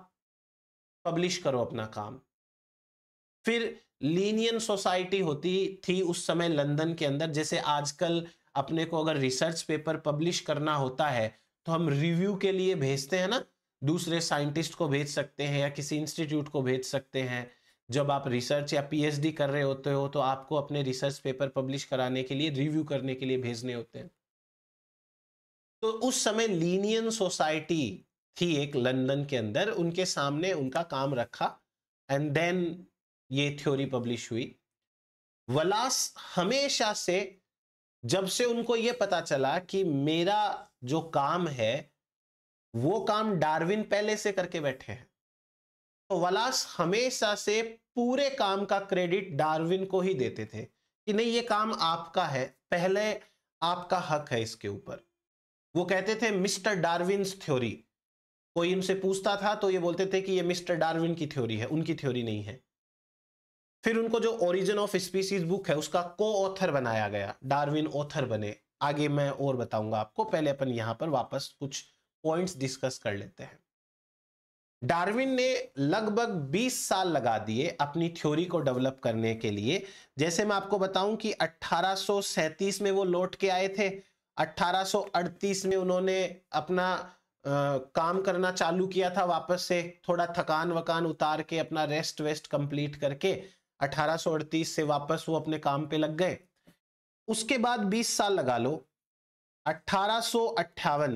Speaker 2: पब्लिश करो अपना काम फिर लीनियन सोसाइटी होती थी उस समय लंदन के अंदर जैसे आजकल अपने को अगर रिसर्च पेपर पब्लिश करना होता है तो हम रिव्यू के लिए भेजते हैं ना दूसरे साइंटिस्ट को भेज सकते हैं या किसी इंस्टीट्यूट को भेज सकते हैं जब आप रिसर्च या पीएचडी कर रहे होते हो तो आपको अपने रिसर्च पेपर पब्लिश कराने के लिए रिव्यू करने के लिए भेजने होते हैं तो उस समय लीनियन सोसाइटी थी एक लंदन के अंदर उनके सामने उनका काम रखा एंड देन ये थ्योरी पब्लिश हुई वलास हमेशा से जब से उनको ये पता चला कि मेरा जो काम है वो काम डार्विन पहले से करके बैठे हैं तो वलास हमेशा से पूरे काम का क्रेडिट डार्विन को ही देते थे कि नहीं ये काम आपका है पहले आपका हक है इसके ऊपर वो कहते थे मिस्टर डार्विन्स थ्योरी कोई उनसे पूछता था तो ये बोलते थे कि ये मिस्टर डार्विन की थ्योरी है उनकी थ्योरी नहीं है फिर उनको जो ओरिजिन ऑफ स्पीसीज बुक है उसका को ऑथर बनाया गया डार्विन ऑथर बने आगे मैं और बताऊंगा आपको पहले अपन यहाँ पर वापस कुछ पॉइंट्स डिस्कस कर लेते हैं डार्विन ने लगभग 20 साल लगा दिए अपनी थ्योरी को डेवलप करने के लिए जैसे मैं आपको बताऊं कि 1837 में वो लौट के आए थे 1838 में उन्होंने अपना आ, काम करना चालू किया था वापस से थोड़ा थकान वकान उतार के अपना रेस्ट वेस्ट कंप्लीट करके अठारह से वापस वो अपने काम पे लग गए उसके बाद 20 साल लगा लो अठारह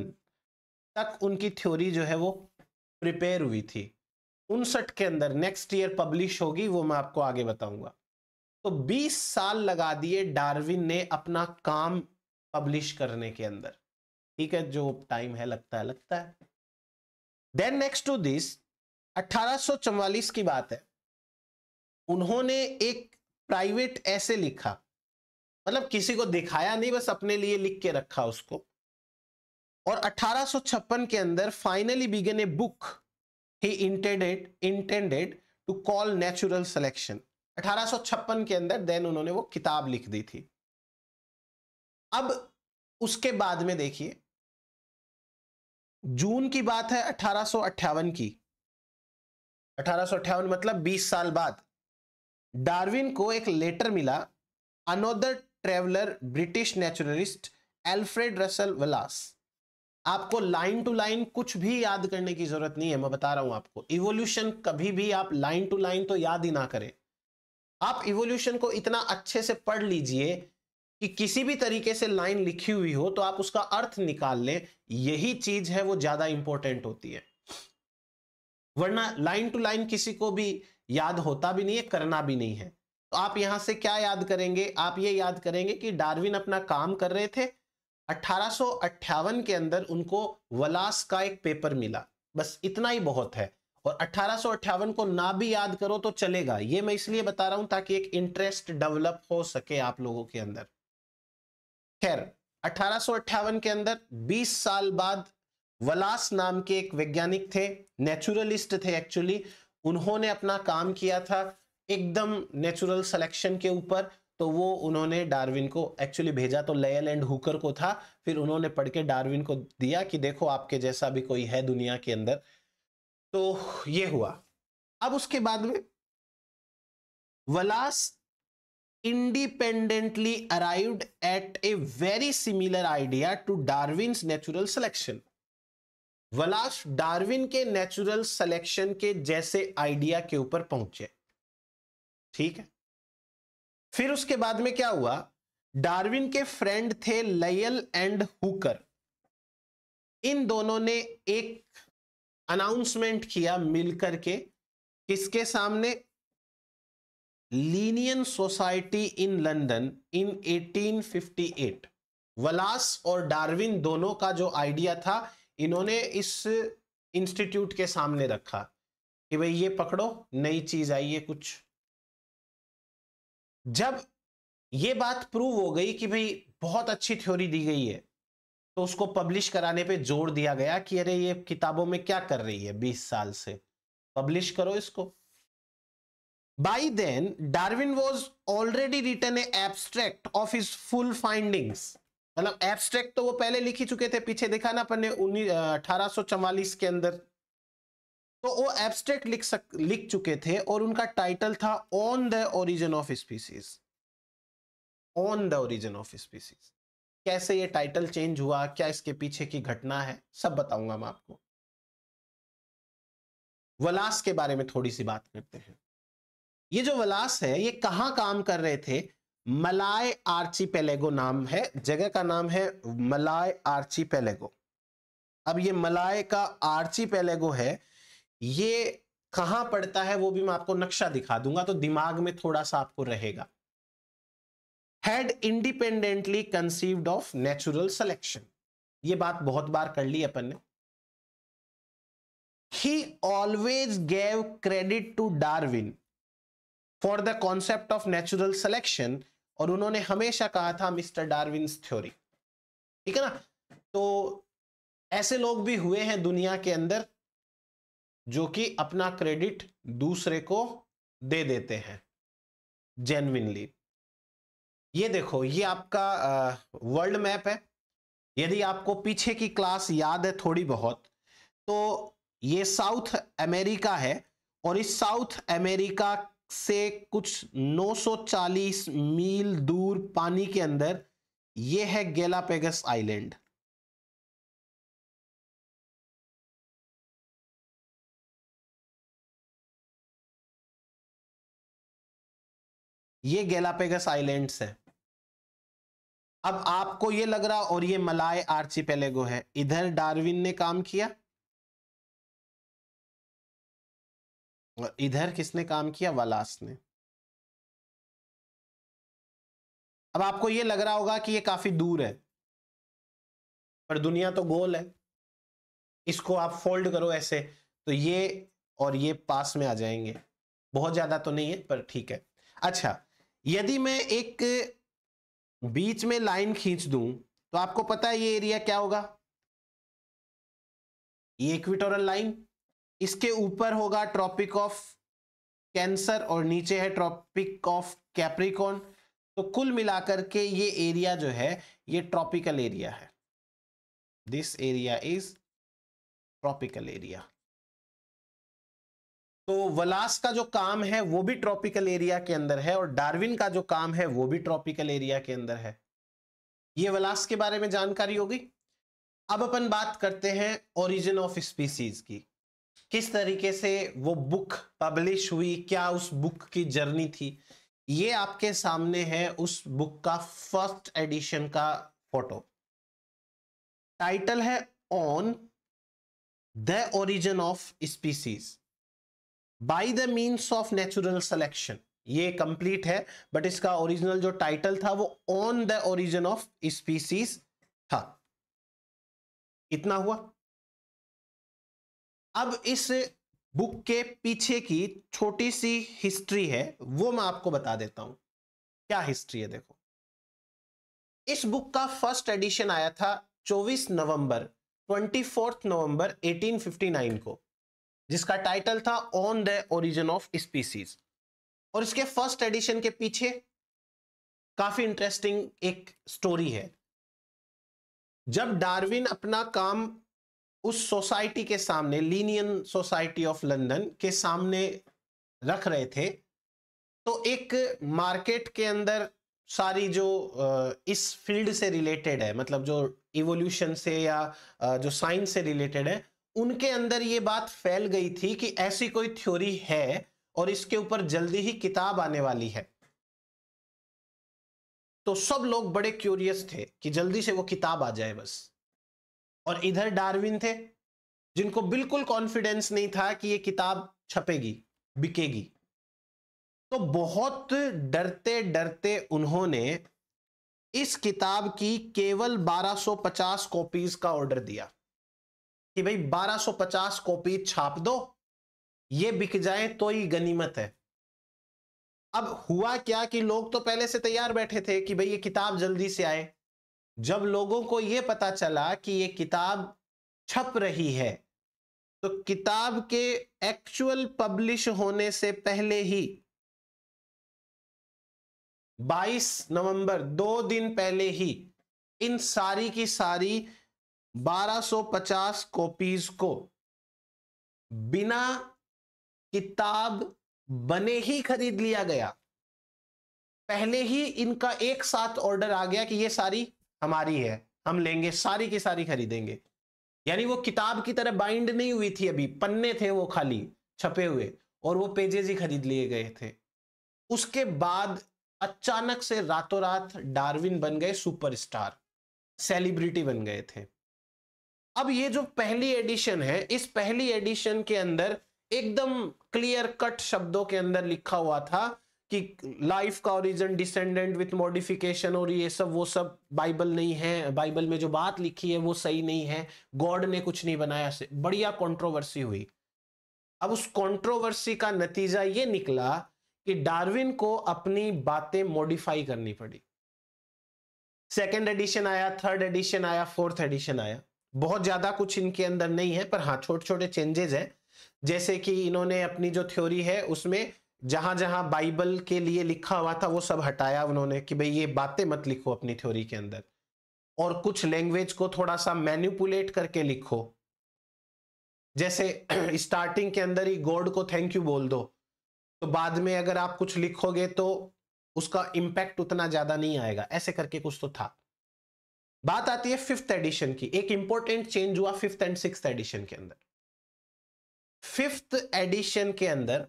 Speaker 2: तक उनकी थ्योरी जो है वो प्रिपेयर हुई थी उनसठ के अंदर नेक्स्ट ईयर पब्लिश होगी वो मैं आपको आगे बताऊंगा तो 20 साल लगा दिए डार्विन ने अपना काम पब्लिश करने के अंदर ठीक है जो टाइम है लगता है लगता है देन नेक्स्ट टू दिस 1844 की बात है उन्होंने एक प्राइवेट ऐसे लिखा मतलब किसी को दिखाया नहीं बस अपने लिए लिख के रखा उसको और 1856 के अंदर finally began a book he intended intended to call natural selection 1856 के अंदर देन उन्होंने वो किताब लिख दी थी अब उसके बाद में देखिए जून की बात है अठारह की अठारह मतलब 20 साल बाद डार्विन को एक लेटर मिला another traveller British naturalist Alfred Russel Wallace आपको लाइन टू लाइन कुछ भी याद करने की जरूरत नहीं है मैं बता रहा हूं आपको इवोल्यूशन कभी भी आप लाइन टू लाइन तो याद ही ना करें आप इवोल्यूशन को इतना अच्छे से पढ़ लीजिए कि किसी भी तरीके से लाइन लिखी हुई हो तो आप उसका अर्थ निकाल लें यही चीज है वो ज्यादा इंपॉर्टेंट होती है वरना लाइन टू लाइन किसी को भी याद होता भी नहीं है करना भी नहीं है तो आप यहाँ से क्या याद करेंगे आप ये याद करेंगे कि डार्विन अपना काम कर रहे थे अठारह के अंदर उनको वलास का एक पेपर मिला बस इतना ही बहुत है और अठारह को ना भी याद करो तो चलेगा ये मैं इसलिए बता रहा हूं ताकि एक इंटरेस्ट डेवलप हो सके आप लोगों के अंदर खैर अठारह के अंदर 20 साल बाद वलास नाम के एक वैज्ञानिक थे नेचुरलिस्ट थे एक्चुअली उन्होंने अपना काम किया था एकदम नेचुरल सिलेक्शन के ऊपर तो वो उन्होंने डार्विन को एक्चुअली भेजा तो लेयल एंड हुकर को था फिर उन्होंने पढ़ के डार्विन को दिया कि देखो आपके जैसा भी कोई है दुनिया के अंदर तो ये हुआ अब उसके बाद में Wallace independently arrived at a very similar idea to Darwin natural selection Wallace Darwin के नेचुरल सिलेक्शन के जैसे आइडिया के ऊपर पहुंचे ठीक है फिर उसके बाद में क्या हुआ डार्विन के फ्रेंड थे लयल एंड हुकर इन दोनों ने एक अनाउंसमेंट किया मिलकर के किसके सामने Linnean Society in London in 1858 Wallace और डार्विन दोनों का जो आइडिया था इन्होंने इस इंस्टीट्यूट के सामने रखा कि भाई ये पकड़ो नई चीज आई है कुछ जब ये बात प्रूव हो गई कि भाई बहुत अच्छी थ्योरी दी गई है तो उसको पब्लिश कराने पे जोर दिया गया कि अरे ये किताबों में क्या कर रही है बीस साल से पब्लिश करो इसको by then Darwin was already written a abstract of his full findings मतलब एब्स्ट्रैक्ट तो वो पहले लिख ही चुके थे पीछे देखा ना अपन ने उन्नीस अठारह के अंदर तो वो एब्स्ट्रैक्ट लिख सक लिख चुके थे और उनका टाइटल था on the origin of species on the origin of species कैसे ये टाइटल चेंज हुआ क्या इसके पीछे की घटना है सब बताऊंगा मैं आपको वलास के बारे में थोड़ी सी बात करते हैं ये जो वलास है ये कहाँ काम कर रहे थे मलाय आर्ची पेलेगो नाम है जगह का नाम है मलाय आर्ची पेलेगो अब ये मलाय का आर्ची पेलेगो है ये कहां पड़ता है वो भी मैं आपको नक्शा दिखा दूंगा तो दिमाग में थोड़ा सा आपको रहेगा had independently conceived of natural selection ये बात बहुत बार कर ली अपन ने he always gave credit to Darwin for the concept of natural selection और उन्होंने हमेशा कहा था मिस्टर डार्विन्स थ्योरी ठीक है ना तो ऐसे लोग भी हुए हैं दुनिया के अंदर जो कि अपना क्रेडिट दूसरे को दे देते हैं जेनविनली ये देखो ये आपका वर्ल्ड मैप है यदि आपको पीछे की क्लास याद है थोड़ी बहुत तो ये साउथ अमेरिका है और इस साउथ अमेरिका से कुछ 940 मील दूर पानी के अंदर
Speaker 1: यह है गैलापेगस आइलैंड ये गैलापेगस आइलैंड्स है अब
Speaker 2: आपको यह लग रहा और यह मलाय आर्ची है इधर डार्विन ने काम किया
Speaker 1: इधर किसने काम किया वलास ने अब आपको यह लग रहा होगा कि यह काफी दूर है पर दुनिया तो गोल है इसको आप
Speaker 2: फोल्ड करो ऐसे तो ये और ये पास में आ जाएंगे बहुत ज्यादा तो नहीं है पर ठीक है अच्छा यदि मैं एक बीच में लाइन खींच दूं तो आपको पता है ये एरिया क्या होगा ये इक्विटोरल लाइन इसके ऊपर होगा ट्रॉपिक ऑफ कैंसर और नीचे है ट्रॉपिक ऑफ कैप्रिकॉन तो कुल मिलाकर के ये एरिया जो है
Speaker 1: ये ट्रॉपिकल एरिया है this area is tropical area तो वलास का जो काम है वो भी ट्रॉपिकल
Speaker 2: एरिया के अंदर है और डार्विन का जो काम है वो भी ट्रॉपिकल एरिया के अंदर है ये वलास के बारे में जानकारी होगी अब अपन बात करते हैं ओरिजिन ऑफ स्पीसीज की किस तरीके से वो बुक पब्लिश हुई क्या उस बुक की जर्नी थी ये आपके सामने है उस बुक का फर्स्ट एडिशन का फोटो टाइटल है on the origin of species by the means of natural selection ये कंप्लीट है बट इसका ओरिजिनल जो टाइटल था वो on the origin of species था इतना हुआ अब इस बुक के पीछे की छोटी सी हिस्ट्री है वो मैं आपको बता देता हूं क्या हिस्ट्री है देखो इस बुक का फर्स्ट एडिशन आया था 24 नवंबर 24 नवंबर 1859 को जिसका टाइटल था on the origin of species और इसके फर्स्ट एडिशन के पीछे काफी इंटरेस्टिंग एक स्टोरी है जब डार्विन अपना काम उस सोसाइटी के सामने लीनियन सोसाइटी ऑफ लंदन के सामने रख रहे थे तो एक मार्केट के अंदर सारी जो इस फील्ड से रिलेटेड है मतलब जो इवोल्यूशन से या जो साइंस से रिलेटेड है उनके अंदर ये बात फैल गई थी कि ऐसी कोई थ्योरी है और इसके ऊपर जल्दी ही किताब आने वाली है तो सब लोग बड़े क्यूरियस थे कि जल्दी से वो किताब आ जाए बस और इधर डार्विन थे जिनको बिल्कुल कॉन्फिडेंस नहीं था कि ये किताब छपेगी बिकेगी तो बहुत डरते डरते उन्होंने इस किताब की केवल 1250 कॉपीज का ऑर्डर दिया कि भाई 1250 कॉपी छाप दो ये बिक जाए तो ही गनीमत है अब हुआ क्या कि लोग तो पहले से तैयार बैठे थे कि भाई ये किताब जल्दी से आए जब लोगों को यह पता चला कि ये किताब छप रही है तो किताब के एक्चुअल पब्लिश होने से पहले ही 22 नवंबर दो दिन पहले ही इन सारी की सारी 1250 कॉपीज को बिना किताब बने ही खरीद लिया गया पहले ही इनका एक साथ ऑर्डर आ गया कि ये सारी हमारी है हम लेंगे सारी की सारी खरीदेंगे यानी वो किताब की तरह बाइंड नहीं हुई थी अभी पन्ने थे वो खाली छपे हुए और वो पेजेज ही खरीद लिए गए थे उसके बाद अचानक से रातों रात डार्विन बन गए सुपरस्टार सेलिब्रिटी बन गए थे अब ये जो पहली एडिशन है इस पहली एडिशन के अंदर एकदम क्लियर कट शब्दों के अंदर लिखा हुआ था कि लाइफ का ओरिजन डिसेंडेंट विथ मॉडिफिकेशन और ये सब वो सब बाइबल नहीं है बाइबल में जो बात लिखी है वो सही नहीं है गॉड ने कुछ नहीं बनाया से बढ़िया कंट्रोवर्सी हुई अब उस कंट्रोवर्सी का नतीजा ये निकला कि डार्विन को अपनी बातें मॉडिफाई करनी पड़ी सेकेंड एडिशन आया थर्ड एडिशन आया फोर्थ एडिशन आया बहुत ज्यादा कुछ इनके अंदर नहीं है पर हाँ छोटे छोटे चेंजेस हैं जैसे कि इन्होंने अपनी जो थ्योरी है उसमें जहां जहां बाइबल के लिए लिखा हुआ था वो सब हटाया उन्होंने कि भाई ये बातें मत लिखो अपनी थ्योरी के अंदर और कुछ लैंग्वेज को थोड़ा सा मैन्यूपुलेट करके लिखो जैसे स्टार्टिंग के अंदर ही गॉड को थैंक यू बोल दो तो बाद में अगर आप कुछ लिखोगे तो उसका इम्पैक्ट उतना ज्यादा नहीं आएगा ऐसे करके कुछ तो था बात आती है फिफ्थ एडिशन की एक इंपॉर्टेंट चेंज हुआ फिफ्थ एंड सिक्स एडिशन के अंदर फिफ्थ एडिशन के अंदर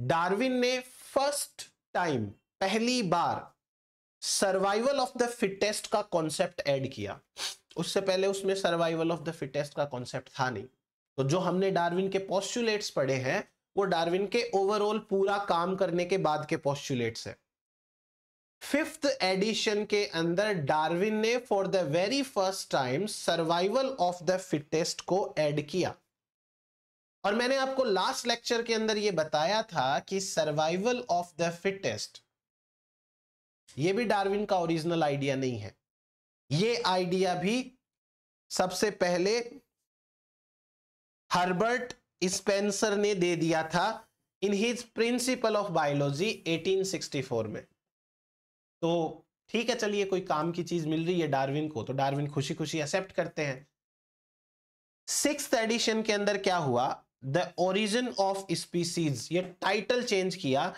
Speaker 2: डार्विन ने फर्स्ट टाइम पहली बार सर्वाइवल ऑफ द फिटेस्ट का कॉन्सेप्ट ऐड किया उससे पहले उसमें सर्वाइवल ऑफ द फिटेस्ट का कॉन्सेप्ट था नहीं तो जो हमने डार्विन के पॉस्टुलेट्स पढ़े हैं वो डार्विन के ओवरऑल पूरा काम करने के बाद के पॉस्टुलेट्स है फिफ्थ एडिशन के अंदर डार्विन ने for the very first time survival of the fittest को एड किया और मैंने आपको लास्ट लेक्चर के अंदर ये बताया था कि सर्वाइवल ऑफ द फिटेस्ट ये भी डार्विन का ओरिजिनल आइडिया नहीं है ये आइडिया भी सबसे पहले हर्बर्ट स्पेंसर ने दे दिया था in his principle of biology 1864 में तो ठीक है चलिए कोई काम की चीज मिल रही है डार्विन को तो डार्विन खुशी खुशी एक्सेप्ट करते हैं सिक्स एडिशन के अंदर क्या हुआ द ओरिजिन ऑफ स्पीसीज ये टाइटल चेंज किया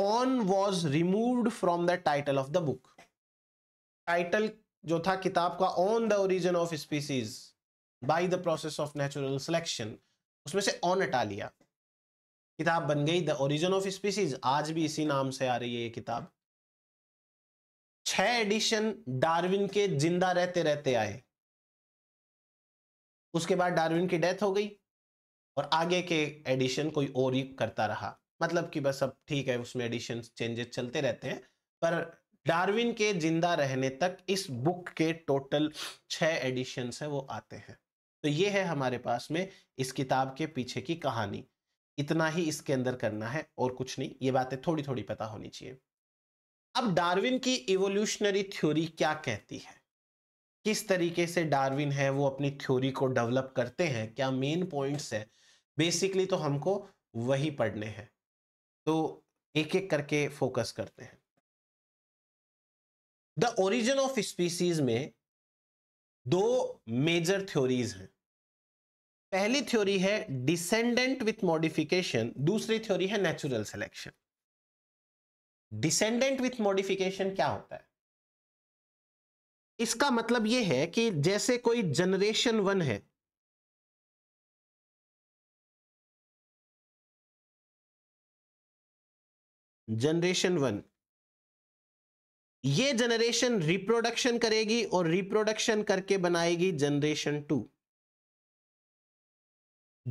Speaker 2: on was removed from the title of the book title जो था किताब का on the origin of species by the process of natural selection उसमें से ऑन हटा लिया किताब बन गई द ओरिजिन ऑफ स्पीसीज आज भी इसी नाम से आ रही है ये किताब छह एडिशन डार्विन के जिंदा रहते रहते आए उसके बाद डार्विन की डेथ हो गई और आगे के एडिशन कोई और ही करता रहा मतलब कि बस अब ठीक है उसमें एडिशन चेंजेस चलते रहते हैं पर डार्विन के जिंदा रहने तक इस बुक के टोटल छः एडिशन्स हैं वो आते हैं तो ये है हमारे पास में इस किताब के पीछे की कहानी इतना ही इसके अंदर करना है और कुछ नहीं ये बातें थोड़ी थोड़ी पता होनी चाहिए अब डार्विन की इवोल्यूशनरी थ्योरी क्या कहती है किस तरीके से डार्विन है वो अपनी थ्योरी को डेवलप करते हैं क्या मेन पॉइंट्स है बेसिकली तो हमको वही पढ़ने हैं तो एक एक करके फोकस करते हैं द ओरिजिन ऑफ स्पीसीज में दो मेजर थ्योरीज हैं पहली थ्योरी है डिसेंडेंट विथ मॉडिफिकेशन दूसरी थ्योरी है natural selection
Speaker 1: descendant with modification क्या होता है इसका मतलब यह है कि जैसे कोई जनरेशन वन है जनरेशन वन ये जनरेशन रिप्रोडक्शन
Speaker 2: करेगी और रिप्रोडक्शन करके बनाएगी generation two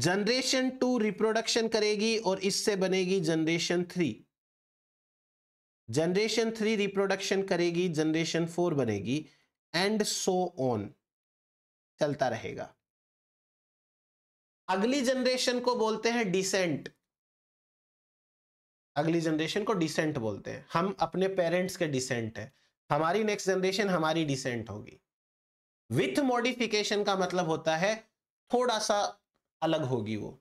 Speaker 2: generation two reproduction करेगी और इससे बनेगी generation three generation three reproduction करेगी जनरेशन फोर बनेगी
Speaker 1: एंड सो ऑन चलता रहेगा अगली जनरेशन को बोलते हैं डिसेंट अगली
Speaker 2: जनरेशन को डिसेंट बोलते हैं हम अपने पेरेंट्स के डिसेंट है हमारी नेक्स्ट जनरेशन हमारी डिसेंट होगी विथ मॉडिफिकेशन का मतलब होता है थोड़ा सा अलग होगी वो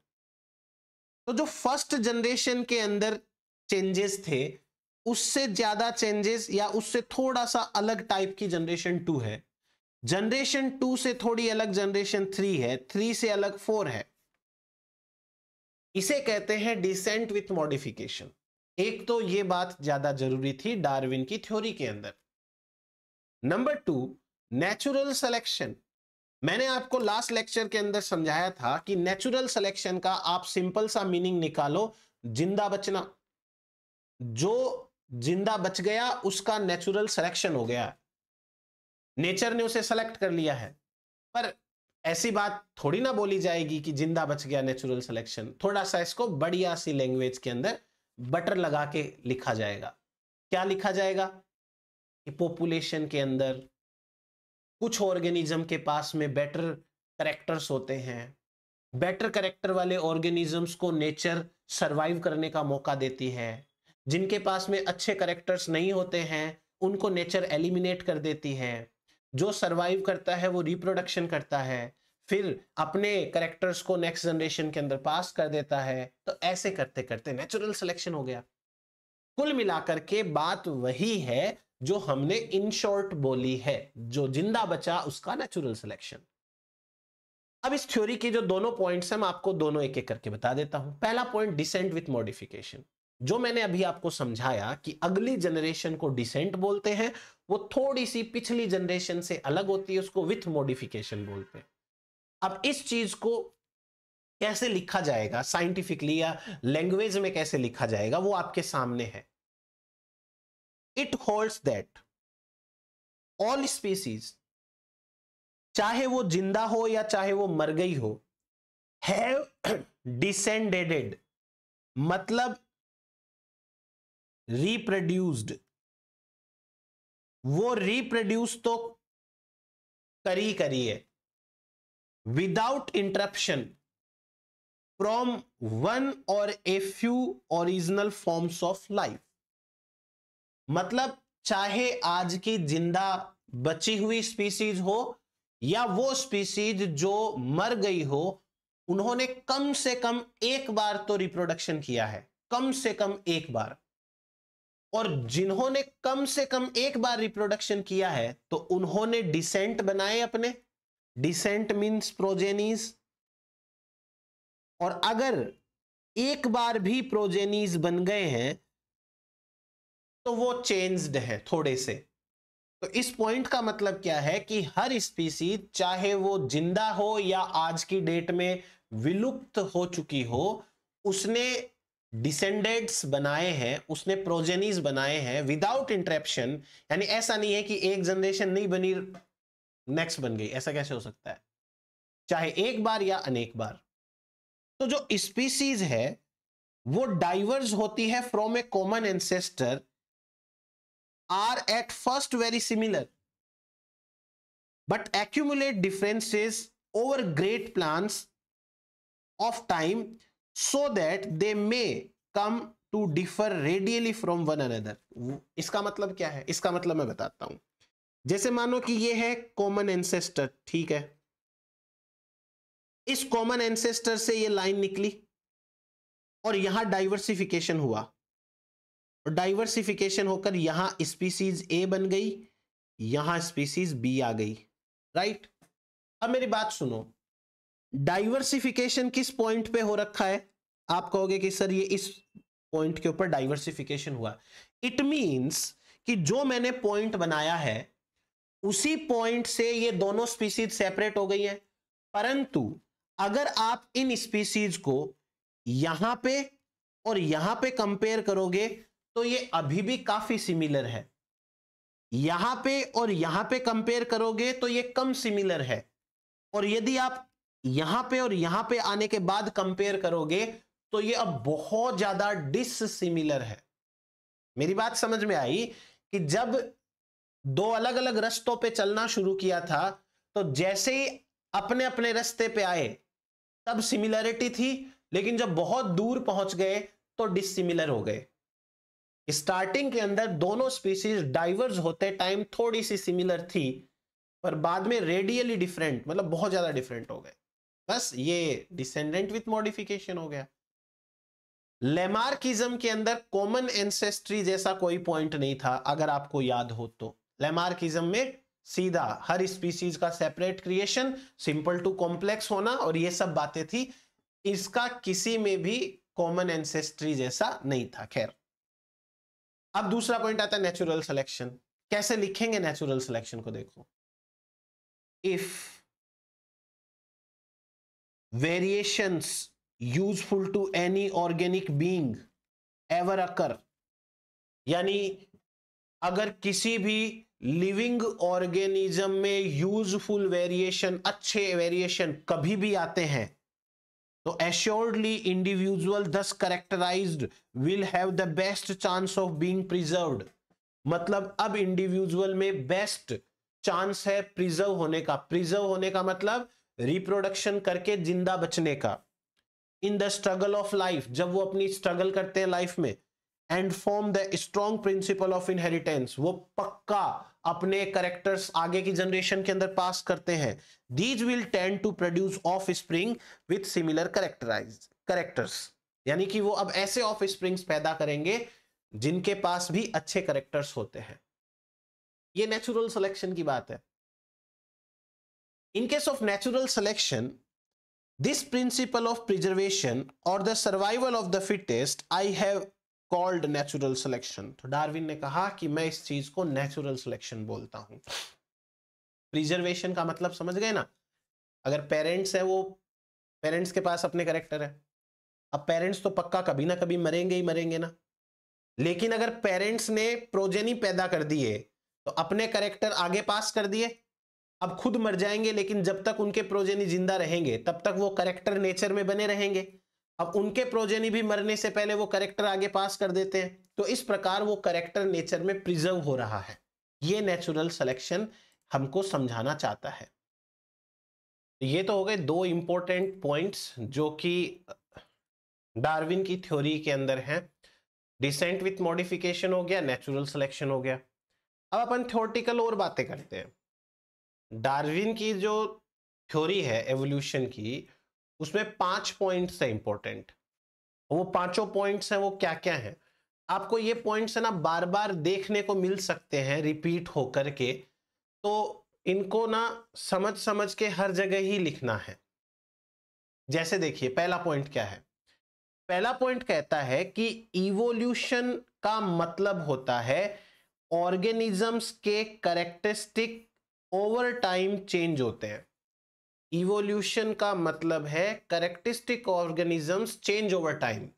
Speaker 2: तो जो फर्स्ट जनरेशन के अंदर चेंजेस थे उससे ज्यादा चेंजेस या उससे थोड़ा सा अलग टाइप की जनरेशन टू है जनरेशन टू से थोड़ी अलग जनरेशन थ्री है थ्री से अलग फोर है इसे कहते हैं डिसेंट विथ मॉडिफिकेशन एक तो ये बात ज्यादा जरूरी थी डार्विन की थ्योरी के अंदर नंबर टू नेचुरल सिलेक्शन मैंने आपको लास्ट लेक्चर के अंदर समझाया था कि नेचुरल सिलेक्शन का आप सिंपल सा मीनिंग निकालो जिंदा बचना जो जिंदा बच गया उसका नेचुरल सिलेक्शन हो गया नेचर ने उसे सेलेक्ट कर लिया है पर ऐसी बात थोड़ी ना बोली जाएगी कि जिंदा बच गया नेचुरल सिलेक्शन थोड़ा सा इसको बढ़िया सी लैंग्वेज के अंदर बटर लगा के लिखा जाएगा क्या लिखा जाएगा कि पॉपुलेशन के अंदर कुछ ऑर्गेनिज्म के पास में बेटर करेक्टर्स होते हैं बेटर करेक्टर वाले ऑर्गेनिजम्स को नेचर सरवाइव करने का मौका देती है जिनके पास में अच्छे करेक्टर्स नहीं होते हैं उनको नेचर एलिमिनेट कर देती है जो सरवाइव करता है वो रिप्रोडक्शन करता है फिर अपने करेक्टर्स को नेक्स्ट जनरेशन के अंदर पास कर देता है तो ऐसे करते करते नेचुरल सिलेक्शन हो गया कुल मिलाकर के बात वही है जो हमने इन शॉर्ट बोली है जो जिंदा बचा उसका नेचुरल सिलेक्शन अब इस थ्योरी के जो दोनों पॉइंट्स हैं मैं आपको दोनों एक एक करके बता देता हूं पहला पॉइंट डिसेंट विथ मॉडिफिकेशन जो मैंने अभी आपको समझाया कि अगली जनरेशन को डिसेंट बोलते हैं वो थोड़ी सी पिछली जनरेशन से अलग होती है उसको विथ मॉडिफिकेशन बोलते हैं अब इस चीज को कैसे लिखा जाएगा साइंटिफिकली या लैंग्वेज में कैसे लिखा जाएगा वो आपके सामने
Speaker 1: है it holds that all species चाहे वो जिंदा हो या चाहे वो मर गई हो हैव डिसेंडेडेड मतलब रिप्रोड्यूस्ड वो रिप्रोड्यूस तो करी करी है without interruption
Speaker 2: from one or a few original forms of life मतलब चाहे आज की जिंदा बची हुई स्पीसीज हो या वो स्पीसीज जो मर गई हो उन्होंने कम से कम एक बार तो रिप्रोडक्शन किया है कम से कम एक बार और जिन्होंने कम से कम एक बार रिप्रोडक्शन किया है तो उन्होंने डिसेंट बनाए अपने डिसेंट मीन्स प्रोजेनीज और अगर एक बार भी प्रोजेनीज बन गए हैं तो वो चेंज्ड है थोड़े से तो इस पॉइंट का मतलब क्या है कि हर स्पीसी चाहे वो जिंदा हो या आज की डेट में विलुप्त हो चुकी हो उसने डिसेंडेंट्स बनाए हैं उसने प्रोजेनीज बनाए हैं विदाउट इंटरेप्शन यानी ऐसा नहीं है कि एक जनरेशन नहीं बनी नेक्स्ट बन गई ऐसा कैसे हो सकता है चाहे एक बार या अनेक बार तो जो स्पीसीज है वो डाइवर्स होती है from a common ancestor are at first very similar but accumulate differences over great plants of time so that they may come to differ radically from one another इसका मतलब क्या है इसका मतलब मैं बताता हूं जैसे मानो कि ये है कॉमन एंसेस्टर ठीक है इस कॉमन एंसेस्टर से ये लाइन निकली और यहां डाइवर्सिफिकेशन हुआ और डाइवर्सिफिकेशन होकर यहां स्पीसीज ए बन गई यहां स्पीसीज बी आ गई राइट अब मेरी बात सुनो डाइवर्सिफिकेशन किस पॉइंट पे हो रखा है आप कहोगे कि सर ये इस पॉइंट के ऊपर डाइवर्सिफिकेशन हुआ इट मींस कि जो मैंने पॉइंट बनाया है उसी पॉइंट से ये दोनों स्पीसीज सेपरेट हो गई हैं परंतु अगर आप इन स्पीसीज को यहां पे और यहां पे कंपेयर करोगे तो ये अभी भी काफी सिमिलर है यहां पे और यहां पे कंपेयर करोगे तो ये कम सिमिलर है और यदि आप यहां पे और यहां पे आने के बाद कंपेयर करोगे तो ये अब बहुत ज्यादा डिसिमिलर है मेरी बात समझ में आई कि जब दो अलग अलग रस्तों पे चलना शुरू किया था तो जैसे ही अपने अपने रस्ते पे आए तब सिमिलरिटी थी लेकिन जब बहुत दूर पहुंच गए तो डिसिमिलर हो गए स्टार्टिंग के अंदर दोनों स्पीसीज डाइवर्स होते टाइम थोड़ी सी सिमिलर थी पर बाद में रेडियली डिफरेंट मतलब बहुत ज्यादा डिफरेंट हो गए बस ये डिसेंडेंट विथ मॉडिफिकेशन हो गया लेमार्किज्म के अंदर कॉमन एंसेस्ट्री जैसा कोई पॉइंट नहीं था अगर आपको याद हो तो लेमार्किज्म में सीधा हर स्पीसीज का separate creation simple to complex होना और ये सब बातें थी इसका किसी में भी कॉमन एंसेस्ट्री जैसा नहीं था खैर
Speaker 1: अब दूसरा पॉइंट आता है नेचुरल सिलेक्शन कैसे लिखेंगे नेचुरल सिलेक्शन को देखो if variations useful to any organic being ever occur
Speaker 2: यानी अगर किसी भी लिविंग ऑर्गेनिज्म में यूजफुल वेरिएशन अच्छे वेरिएशन कभी भी आते हैं तो assuredly individual thus characterized will have the best chance of being preserved मतलब अब इंडिविजुअल में बेस्ट चांस है प्रिजर्व होने का प्रिजर्व होने का मतलब रिप्रोडक्शन करके जिंदा बचने का in the struggle of life जब वो अपनी स्ट्रगल करते हैं लाइफ में and from the strong principle of inheritance वो पक्का अपने करेक्टर्स आगे की जनरेशन के अंदर पास करते हैं these will tend to produce offspring with similar characterize characters यानी कि वो अब ऐसे ऑफ स्प्रिंग्स पैदा करेंगे जिनके पास भी अच्छे करेक्टर्स होते हैं ये नेचुरल सिलेक्शन की बात है in case of natural selection this principle of preservation और the survival of the fittest I have called natural selection तो डार्विन ने कहा कि मैं इस चीज को नेचुरल सिलेक्शन बोलता हूं प्रिजर्वेशन का मतलब समझ गए ना अगर पेरेंट्स है वो पेरेंट्स के पास अपने करेक्टर है अब पेरेंट्स तो पक्का कभी ना कभी मरेंगे ही मरेंगे ना लेकिन अगर पेरेंट्स ने प्रोजेनी पैदा कर दिए तो अपने करेक्टर आगे पास कर दिए अब खुद मर जाएंगे लेकिन जब तक उनके प्रोजेनी जिंदा रहेंगे तब तक वो करेक्टर नेचर में बने रहेंगे अब उनके प्रोजेनी भी मरने से पहले वो करेक्टर आगे पास कर देते हैं तो इस प्रकार वो करेक्टर नेचर में प्रिजर्व हो रहा है ये नेचुरल सिलेक्शन हमको समझाना चाहता है तो ये तो हो गए दो इंपॉर्टेंट पॉइंट्स जो कि डार्विन की थ्योरी के अंदर हैं डिसेंट विथ मॉडिफिकेशन हो गया नेचुरल सिलेक्शन हो गया अब अपन थ्योरटिकल और बातें करते हैं डार्विन की जो थ्योरी है एवोल्यूशन की उसमें पांच पॉइंट्स हैं इंपॉर्टेंट वो पांचों पॉइंट्स हैं वो क्या क्या हैं आपको ये पॉइंट्स है ना बार बार देखने को मिल सकते हैं रिपीट होकर के तो इनको ना समझ समझ के हर जगह ही लिखना है जैसे देखिए पहला पॉइंट क्या है पहला पॉइंट कहता है कि इवोल्यूशन का मतलब होता है ऑर्गेनिजम्स के करेक्टरिस्टिक ओवर टाइम चेंज होते हैं इवोल्यूशन का मतलब है characteristic organisms change over time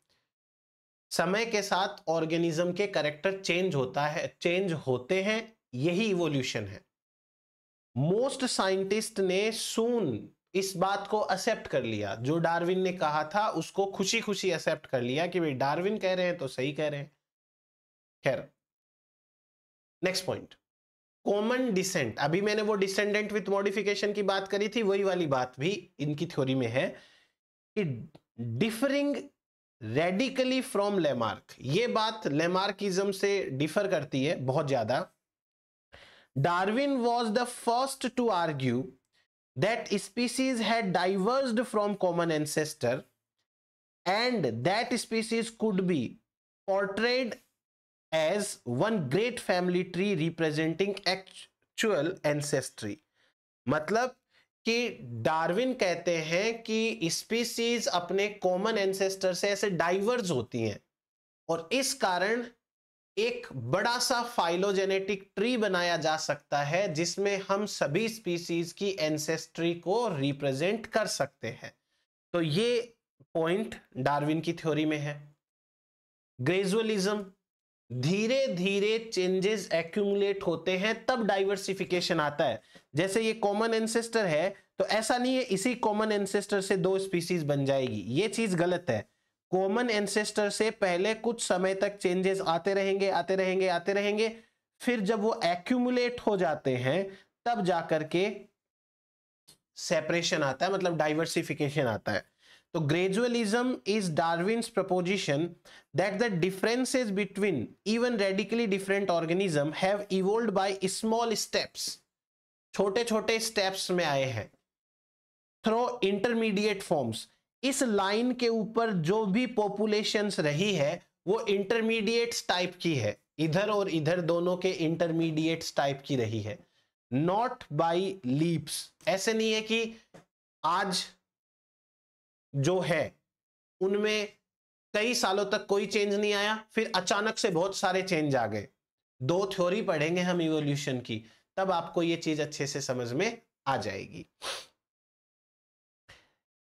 Speaker 2: समय के साथ ऑर्गेनिज्म के करेक्टर चेंज होता है चेंज होते हैं यही इवोल्यूशन है मोस्ट साइंटिस्ट ने सून इस बात को एक्सेप्ट कर लिया जो डार्विन ने कहा था उसको खुशी खुशी एक्सेप्ट कर लिया कि भाई डार्विन कह रहे हैं तो सही कह रहे हैं खैर नेक्स्ट पॉइंट कॉमन डिसेंट अभी मैंने वो डिसेंडेंट विथ मॉडिफिकेशन की बात करी थी वही वाली बात भी इनकी थ्योरी में है कि डिफरिंग रेडिकली फ्रॉम लेमार्क ये बात लेमार्किज्म से डिफर करती है बहुत ज्यादा Darwin was the first to argue that species had diverse from common ancestor and that species could be portrayed as one great family tree representing actual ancestry मतलब कि डार्विन कहते हैं कि स्पीसीज अपने कॉमन एंसेस्टर से ऐसे डाइवर्स होती हैं और इस कारण एक बड़ा सा फाइलोजेनेटिक ट्री बनाया जा सकता है जिसमें हम सभी स्पीसीज की एंसेस्ट्री को रिप्रेजेंट कर सकते हैं तो ये पॉइंट डार्विन की थ्योरी में है ग्रेजुअलिज्म धीरे धीरे चेंजेस एक्यूमुलेट होते हैं तब डाइवर्सिफिकेशन आता है जैसे ये कॉमन एंसेस्टर है तो ऐसा नहीं है इसी कॉमन एंसेस्टर से दो स्पीसीज बन जाएगी ये चीज गलत है कॉमन एंसेस्टर से पहले कुछ समय तक चेंजेस आते रहेंगे आते रहेंगे आते रहेंगे फिर जब वो एक्यूमुलेट हो जाते हैं तब जाकर के सेपरेशन आता है मतलब डाइवर्सिफिकेशन आता है तो gradualism is Darwin's proposition that the differences between even radically different organism have evolved by small steps छोटे छोटे स्टेप्स में आए हैं थ्रो इंटरमीडिएट फॉर्म्स इस लाइन के ऊपर जो भी पॉपुलेशन रही है वो इंटरमीडिएट टाइप की है इधर और इधर दोनों के इंटरमीडिएट टाइप की रही है नॉट बाई लीप्स ऐसे नहीं है कि आज जो है उनमें कई सालों तक कोई चेंज नहीं आया फिर अचानक से बहुत सारे चेंज आ गए दो थ्योरी पढ़ेंगे हम इवोल्यूशन की तब आपको ये चीज अच्छे से समझ में आ जाएगी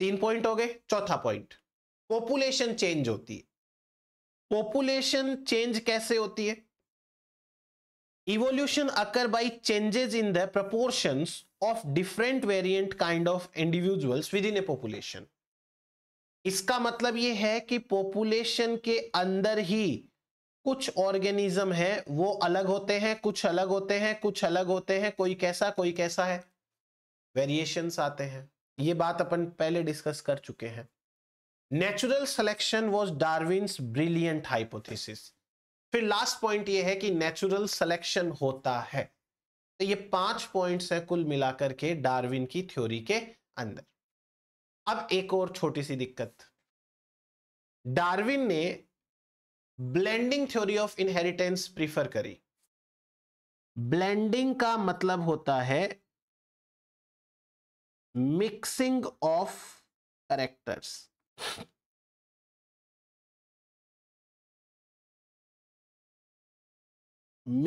Speaker 2: तीन पॉइंट हो गए चौथा पॉइंट पॉपुलेशन चेंज होती है पॉपुलेशन चेंज कैसे होती है evolution occur by changes in the proportion of different variant kind of individuals within a population इसका मतलब ये है कि पॉपुलेशन के अंदर ही कुछ ऑर्गेनिज्म है वो अलग होते हैं कुछ अलग होते हैं कुछ अलग होते हैं कोई कैसा कोई कैसा है वेरिएशंस आते हैं ये बात अपन पहले डिस्कस कर चुके हैं natural selection was Darwin's brilliant hypothesis फिर लास्ट पॉइंट ये है कि नेचुरल सिलेक्शन होता है तो ये पांच पॉइंट्स हैं कुल मिलाकर के डार्विन की थ्योरी के अंदर अब एक और छोटी सी दिक्कत डार्विन ने blending theory of inheritance prefer करी ब्लेंडिंग का मतलब होता है
Speaker 1: mixing of characters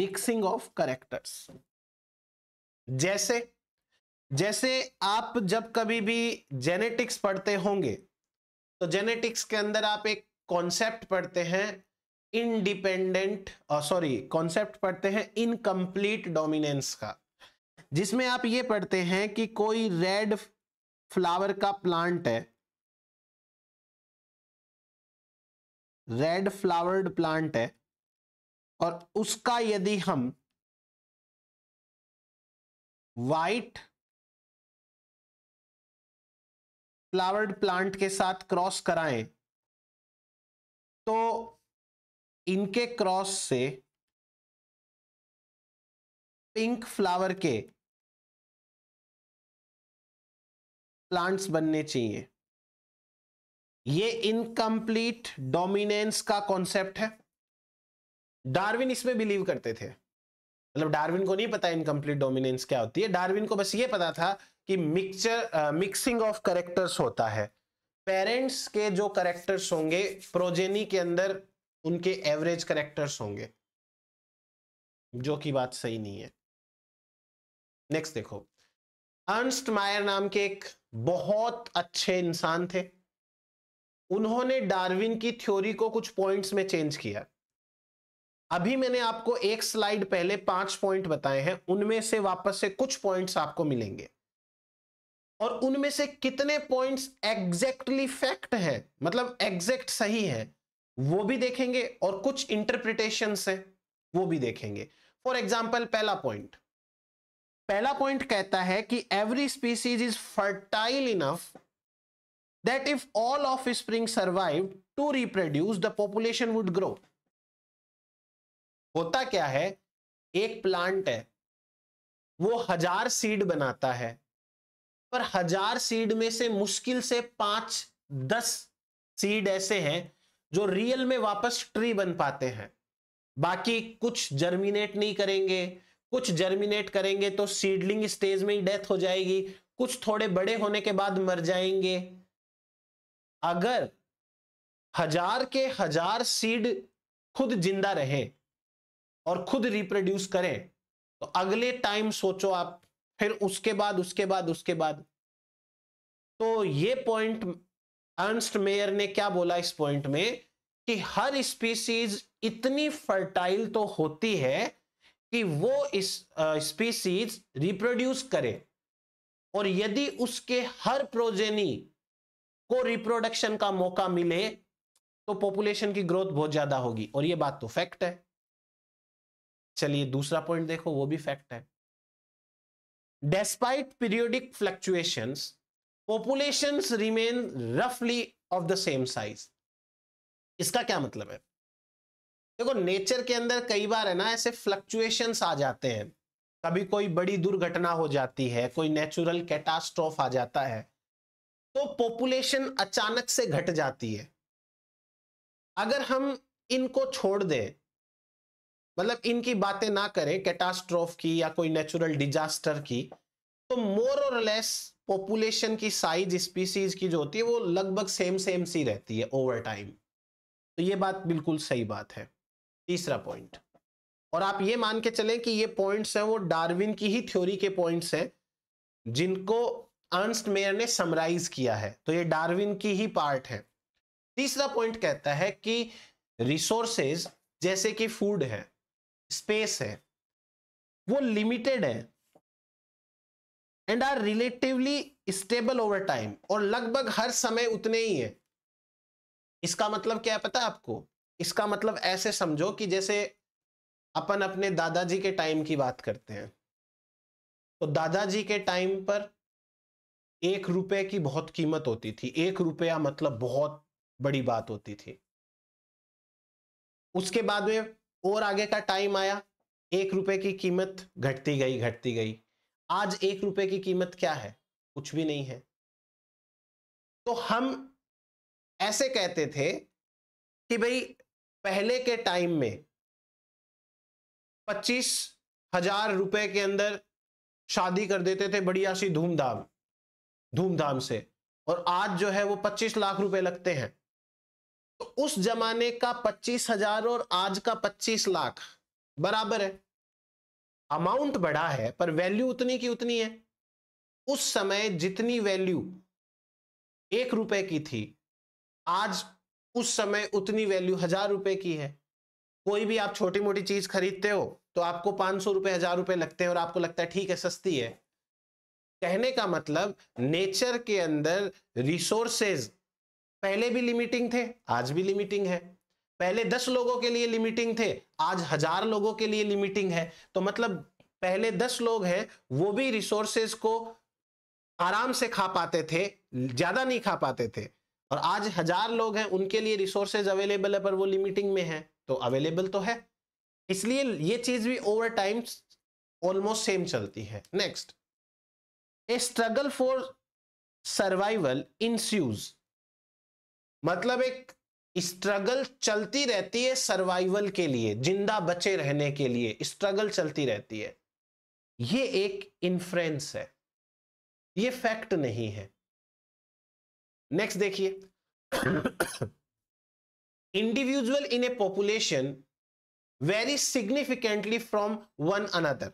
Speaker 1: mixing of characters जैसे
Speaker 2: जैसे आप जब कभी भी जेनेटिक्स पढ़ते होंगे तो जेनेटिक्स के अंदर आप एक कॉन्सेप्ट पढ़ते हैं इनडिपेंडेंट सॉरी कॉन्सेप्ट पढ़ते हैं इनकम्प्लीट डोमिनेंस का जिसमें आप ये पढ़ते हैं कि कोई रेड फ्लावर का प्लांट है
Speaker 1: रेड फ्लावर्ड प्लांट है और उसका यदि हम वाइट फ्लावर्ड प्लांट के साथ क्रॉस कराएं तो इनके क्रॉस से पिंक फ्लावर के प्लांट्स बनने चाहिए ये इनकम्प्लीट डोमिनेंस का कॉन्सेप्ट है
Speaker 2: डार्विन इसमें बिलीव करते थे मतलब डार्विन को नहीं पता इनकम्प्लीट डोमिनेंस क्या होती है डार्विन को बस ये पता था कि मिक्सचर मिक्सिंग ऑफ करेक्टर्स होता है पेरेंट्स के जो करेक्टर्स होंगे प्रोजेनी के अंदर उनके एवरेज करेक्टर्स होंगे जो कि बात सही नहीं है नेक्स्ट देखो अंस्ट मायर नाम के एक बहुत अच्छे इंसान थे उन्होंने डार्विन की थ्योरी को कुछ पॉइंट्स में चेंज किया अभी मैंने आपको एक स्लाइड पहले पांच पॉइंट बताए हैं उनमें से वापस से कुछ पॉइंट्स आपको मिलेंगे और उनमें से कितने पॉइंट्स एग्जैक्टली फैक्ट है मतलब एग्जैक्ट सही है वो भी देखेंगे और कुछ इंटरप्रिटेशन है वो भी देखेंगे फॉर एग्जाम्पल पहला पॉइंट पहला पॉइंट कहता है कि every species is fertile enough that if all offspring survive to reproduce the population would grow होता क्या है एक प्लांट है वो हजार सीड बनाता है पर हजार सीड में से मुश्किल से पांच दस सीड ऐसे हैं जो रियल में वापस ट्री बन पाते हैं बाकी कुछ जर्मिनेट नहीं करेंगे कुछ जर्मिनेट करेंगे तो सीडलिंग स्टेज में ही डेथ हो जाएगी कुछ थोड़े बड़े होने के बाद मर जाएंगे अगर हजार के हजार सीड खुद जिंदा रहे और खुद रिप्रोड्यूस करें तो अगले टाइम सोचो आप फिर उसके बाद उसके बाद उसके बाद तो ये पॉइंट अर्नस्ट मेयर ने क्या बोला इस पॉइंट में कि हर स्पीसीज इतनी फर्टाइल तो होती है कि वो इस स्पीसीज रिप्रोड्यूस करे और यदि उसके हर प्रोजेनी को रिप्रोडक्शन का मौका मिले तो पॉपुलेशन की ग्रोथ बहुत ज्यादा होगी और ये बात तो फैक्ट है चलिए दूसरा पॉइंट देखो वो भी फैक्ट है despite periodic fluctuation population remain रफली ऑफ द सेम साइज इसका क्या मतलब है देखो नेचर के अंदर कई बार है ना ऐसे फ्लक्चुएशंस आ जाते हैं कभी कोई बड़ी दुर्घटना हो जाती है कोई नेचुरल कैटास्ट्रोफ आ जाता है तो पॉपुलेशन अचानक से घट जाती है अगर हम इनको छोड़ दें मतलब इनकी बातें ना करें कैटास्ट्रोफ की या कोई नेचुरल डिजास्टर की तो मोर और लेस पॉपुलेशन की साइज स्पीसीज की जो होती है वो लगभग सेम सेम सी रहती है ओवर टाइम तो ये बात बिल्कुल सही बात है तीसरा पॉइंट और आप ये मान के चलें कि ये पॉइंट्स हैं वो डार्विन की ही थ्योरी के पॉइंट्स हैं जिनको अर्नस्ट मेयर ने समराइज किया है तो ये डार्विन की ही पार्ट है तीसरा पॉइंट कहता है कि रिसोर्सेज जैसे कि फूड है स्पेस है वो लिमिटेड है and are relatively stable over time और लगभग हर समय उतने ही है इसका मतलब क्या है पता है आपको इसका मतलब ऐसे समझो कि जैसे अपन अपने दादाजी के टाइम की बात करते हैं तो दादाजी के टाइम पर एक रुपए की बहुत कीमत होती थी एक रुपया मतलब बहुत बड़ी बात होती थी उसके बाद में और आगे का टाइम आया एक रुपए की कीमत घटती गई घटती गई आज एक
Speaker 1: रुपए की कीमत क्या है कुछ भी नहीं है तो हम ऐसे कहते थे कि भाई पहले के टाइम में
Speaker 2: पच्चीस हजार रुपए के अंदर शादी कर देते थे बढ़िया सी धूमधाम धूमधाम से और आज जो है वो पच्चीस लाख रुपए लगते हैं तो उस जमाने का पच्चीस हजार और आज का पच्चीस लाख बराबर है अमाउंट बड़ा है पर वैल्यू उतनी की उतनी है उस समय जितनी वैल्यू एक रुपए की थी आज उस समय उतनी वैल्यू हजार रुपए की है कोई भी आप छोटी मोटी चीज खरीदते हो तो आपको पांच सौ रुपए हजार रुपए लगते हैं और आपको लगता है ठीक है सस्ती है कहने का मतलब नेचर के अंदर रिसोर्सेज पहले भी लिमिटिंग थे आज भी लिमिटिंग है पहले दस लोगों के लिए लिमिटिंग थे आज हजार लोगों के लिए लिमिटिंग है तो मतलब पहले दस लोग हैं वो भी रिसोर्सेज को आराम से खा पाते थे ज्यादा नहीं खा पाते थे और आज हजार लोग हैं उनके लिए रिसोर्सेज अवेलेबल है पर वो लिमिटिंग में है तो अवेलेबल तो है इसलिए ये चीज भी ओवर टाइम ऑलमोस्ट सेम चलती है next a struggle for survival ensues मतलब एक स्ट्रगल चलती रहती है सर्वाइवल के लिए जिंदा बचे रहने के लिए स्ट्रगल चलती रहती है ये एक इन्फ्रेंस है
Speaker 1: ये फैक्ट नहीं है नेक्स्ट देखिए individual in a population
Speaker 2: vary significantly from one another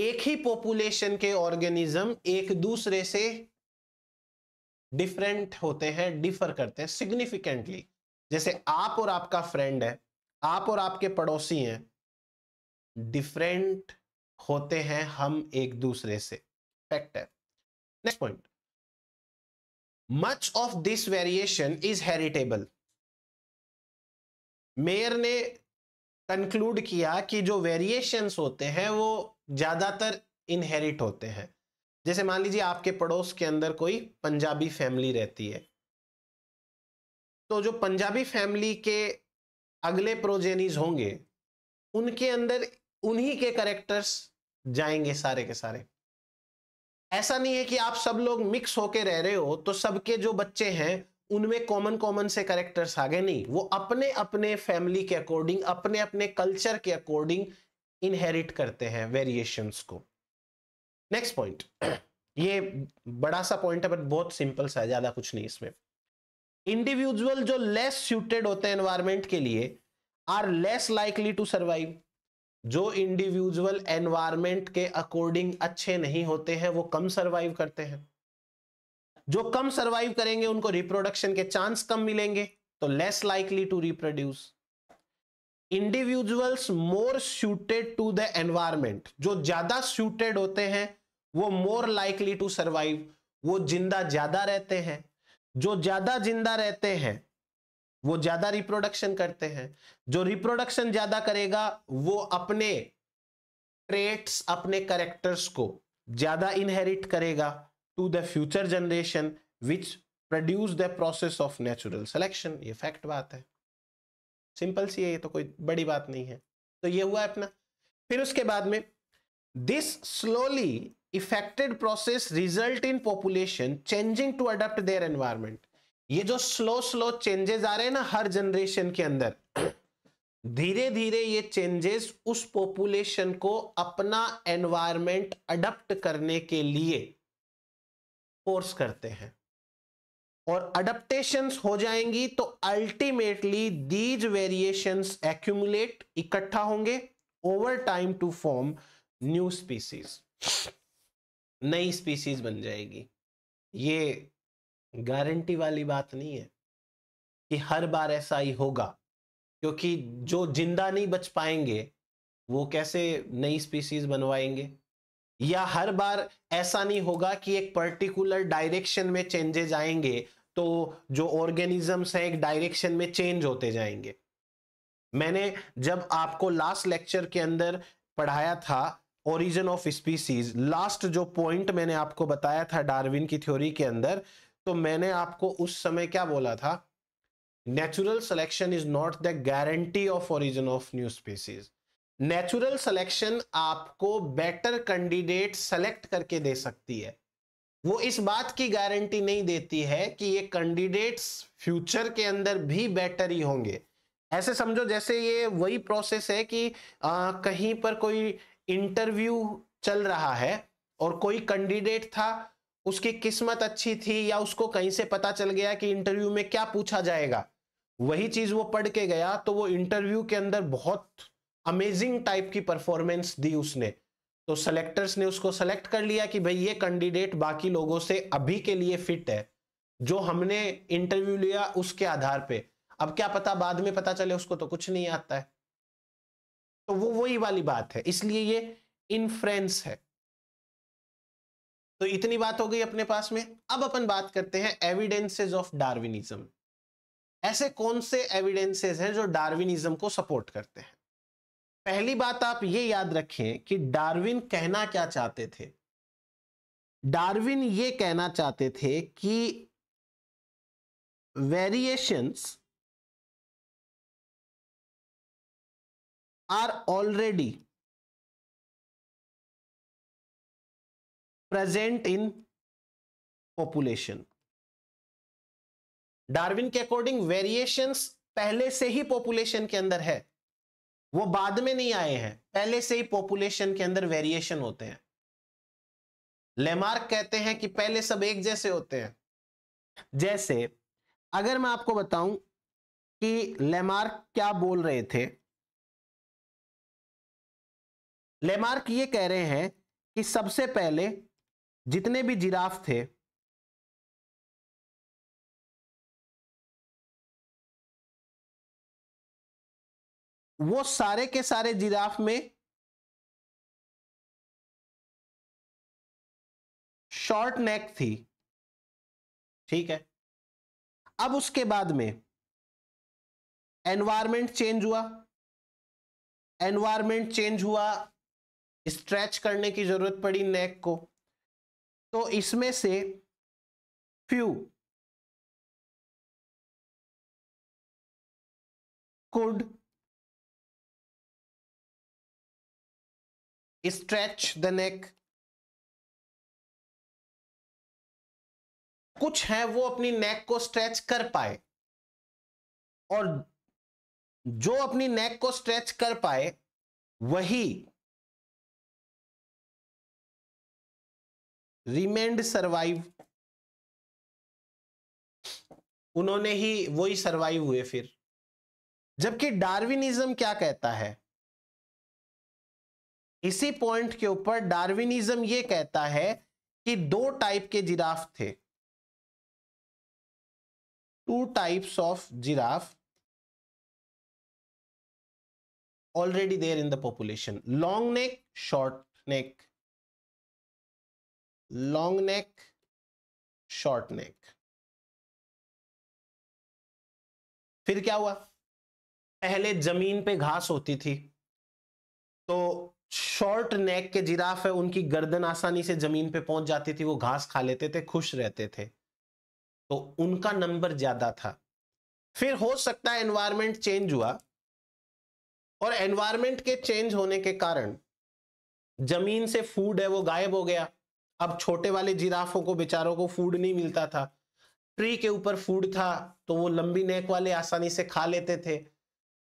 Speaker 2: एक ही पॉपुलेशन के ऑर्गेनिज्म एक दूसरे से डिफरेंट होते हैं डिफर करते हैं सिग्निफिकेंटली जैसे आप और आपका फ्रेंड है आप और आपके पड़ोसी हैं डिफरेंट होते हैं हम एक
Speaker 1: दूसरे से फैक्ट है next point much of this variation is heritable Mayr ने
Speaker 2: कंक्लूड किया कि जो वेरिएशंस होते हैं वो ज्यादातर इनहेरिट होते हैं जैसे मान लीजिए आपके पड़ोस के अंदर कोई पंजाबी फैमिली रहती है तो जो पंजाबी फैमिली के अगले प्रोजेनिज होंगे उनके अंदर उन्हीं के करेक्टर्स जाएंगे सारे के सारे ऐसा नहीं है कि आप सब लोग मिक्स होके रह रहे हो तो सबके जो बच्चे हैं उनमें कॉमन कॉमन से करेक्टर्स आ गए नहीं वो अपने अपने फैमिली के अकॉर्डिंग अपने अपने कल्चर के अकॉर्डिंग इनहेरिट करते हैं वेरिएशंस को नेक्स्ट पॉइंट ये बड़ा सा पॉइंट है बट बहुत सिंपल सा है ज्यादा कुछ नहीं इसमें इंडिविजुअल जो लेस सुटेड होते हैं एनवायरमेंट के लिए are less likely to survive जो इंडिविजुअल एनवायरमेंट के अकॉर्डिंग अच्छे नहीं होते हैं वो कम सर्वाइव करते हैं जो कम सर्वाइव करेंगे उनको रिप्रोडक्शन के चांस कम मिलेंगे तो less likely to reproduce individuals more suited to the environment जो ज्यादा सुटेड होते हैं वो मोर लाइकली टू सर्वाइव वो जिंदा ज्यादा रहते हैं जो ज्यादा जिंदा रहते हैं वो ज्यादा रिप्रोडक्शन करते हैं जो रिप्रोडक्शन ज्यादा करेगा वो अपने ट्रेट्स अपने करेक्टर्स को ज्यादा इनहेरिट करेगा to the future generation which produce the process of natural selection ये फैक्ट बात है सिंपल सी है ये तो कोई बड़ी बात नहीं है तो ये हुआ अपना फिर उसके बाद में this slowly effected process result in population changing to adapt their environment ये जो स्लो स्लो चेंजेस आ रहे हैं ना हर जनरेशन के अंदर धीरे धीरे ये चेंजेस उस पॉपुलेशन को अपना एनवायरमेंट अडप्ट करने के लिए फोर्स करते हैं और अडप्टेशन हो जाएंगी तो अल्टीमेटली दीज वेरिएशंस एक्यूमुलेट इकट्ठा होंगे over time to form new species नई स्पीसीज बन जाएगी ये गारंटी वाली बात नहीं है कि हर बार ऐसा ही होगा क्योंकि जो जिंदा नहीं बच पाएंगे वो कैसे नई स्पीसीज बनवाएंगे या हर बार ऐसा नहीं होगा कि एक पर्टिकुलर डायरेक्शन में चेंजेज आएंगे तो जो ऑर्गेनिजम्स हैं एक डायरेक्शन में चेंज होते जाएंगे मैंने जब आपको लास्ट लेक्चर के अंदर पढ़ाया था ओरिजिन ऑफ स्पीसीज लास्ट जो पॉइंट मैंने आपको बताया था डार्विन की थ्योरी के अंदर तो मैंने आपको उस समय क्या बोला था natural selection is not the guarantee of origin of new species natural selection आपको बेटर कैंडिडेट सेलेक्ट करके दे सकती है वो इस बात की गारंटी नहीं देती है कि ये कैंडिडेट्स फ्यूचर के अंदर भी बेटर ही होंगे ऐसे समझो जैसे ये वही प्रोसेस है कि आ, कहीं पर कोई इंटरव्यू चल रहा है और कोई कैंडिडेट था उसकी किस्मत अच्छी थी या उसको कहीं से पता चल गया कि इंटरव्यू में क्या पूछा जाएगा वही चीज वो पढ़ के गया तो वो इंटरव्यू के अंदर बहुत अमेजिंग टाइप की परफॉर्मेंस दी उसने तो सेलेक्टर्स ने उसको सेलेक्ट कर लिया कि भाई ये कैंडिडेट बाकी लोगों से अभी के लिए फिट है जो हमने इंटरव्यू लिया उसके आधार पे अब क्या पता बाद में पता चले उसको तो कुछ नहीं आता है तो वो वही वाली बात है इसलिए ये इनफ्रेंस है तो इतनी बात हो गई अपने पास में अब अपन बात करते हैं एविडेंसेज ऑफ डार्विनिज्म ऐसे कौन से एविडेंसेज हैं जो डार्विनिज्म को सपोर्ट करते हैं पहली बात आप ये याद रखें कि डार्विन कहना क्या चाहते थे
Speaker 1: डार्विन ये कहना चाहते थे कि variations are already present in population
Speaker 2: Darwin के अकॉर्डिंग वेरिएशंस पहले से ही पॉपुलेशन के अंदर है वो बाद में नहीं आए हैं पहले से ही पॉपुलेशन के अंदर वेरिएशन होते हैं लेमार्क कहते हैं कि पहले सब एक जैसे होते हैं जैसे अगर मैं आपको बताऊं कि लेमार्क क्या बोल रहे थे
Speaker 1: लेमार्क ये कह रहे हैं कि सबसे पहले जितने भी जिराफ थे वो सारे के सारे जिराफ में शॉर्ट नेक थी ठीक है अब उसके बाद में एनवायरमेंट चेंज हुआ एनवायरमेंट चेंज हुआ स्ट्रेच करने की जरूरत पड़ी नेक को तो इसमें से few could stretch the neck कुछ है वो अपनी नेक को स्ट्रेच कर पाए और जो अपनी नेक को स्ट्रेच कर पाए वही रिमेंड सरवाइव उन्होंने ही वो ही सरवाइव हुए फिर जबकि डार्विनिज्म क्या कहता है इसी पॉइंट के ऊपर डार्विनिज्म ये कहता है कि दो टाइप के जिराफ थे two types of giraffe already there in the population long neck short neck long neck short neck फिर क्या हुआ पहले जमीन पे घास
Speaker 2: होती थी तो शॉर्ट नेक के जिराफ है उनकी गर्दन आसानी से जमीन पे पहुंच जाती थी वो घास खा लेते थे खुश रहते थे तो उनका नंबर ज्यादा था फिर हो सकता है एनवायरमेंट चेंज हुआ और एनवायरमेंट के चेंज होने के कारण जमीन से फूड है वो गायब हो गया अब छोटे वाले जिराफों को बेचारों को फूड नहीं मिलता था ट्री के ऊपर फूड था तो वो लंबी नेक वाले आसानी से खा लेते थे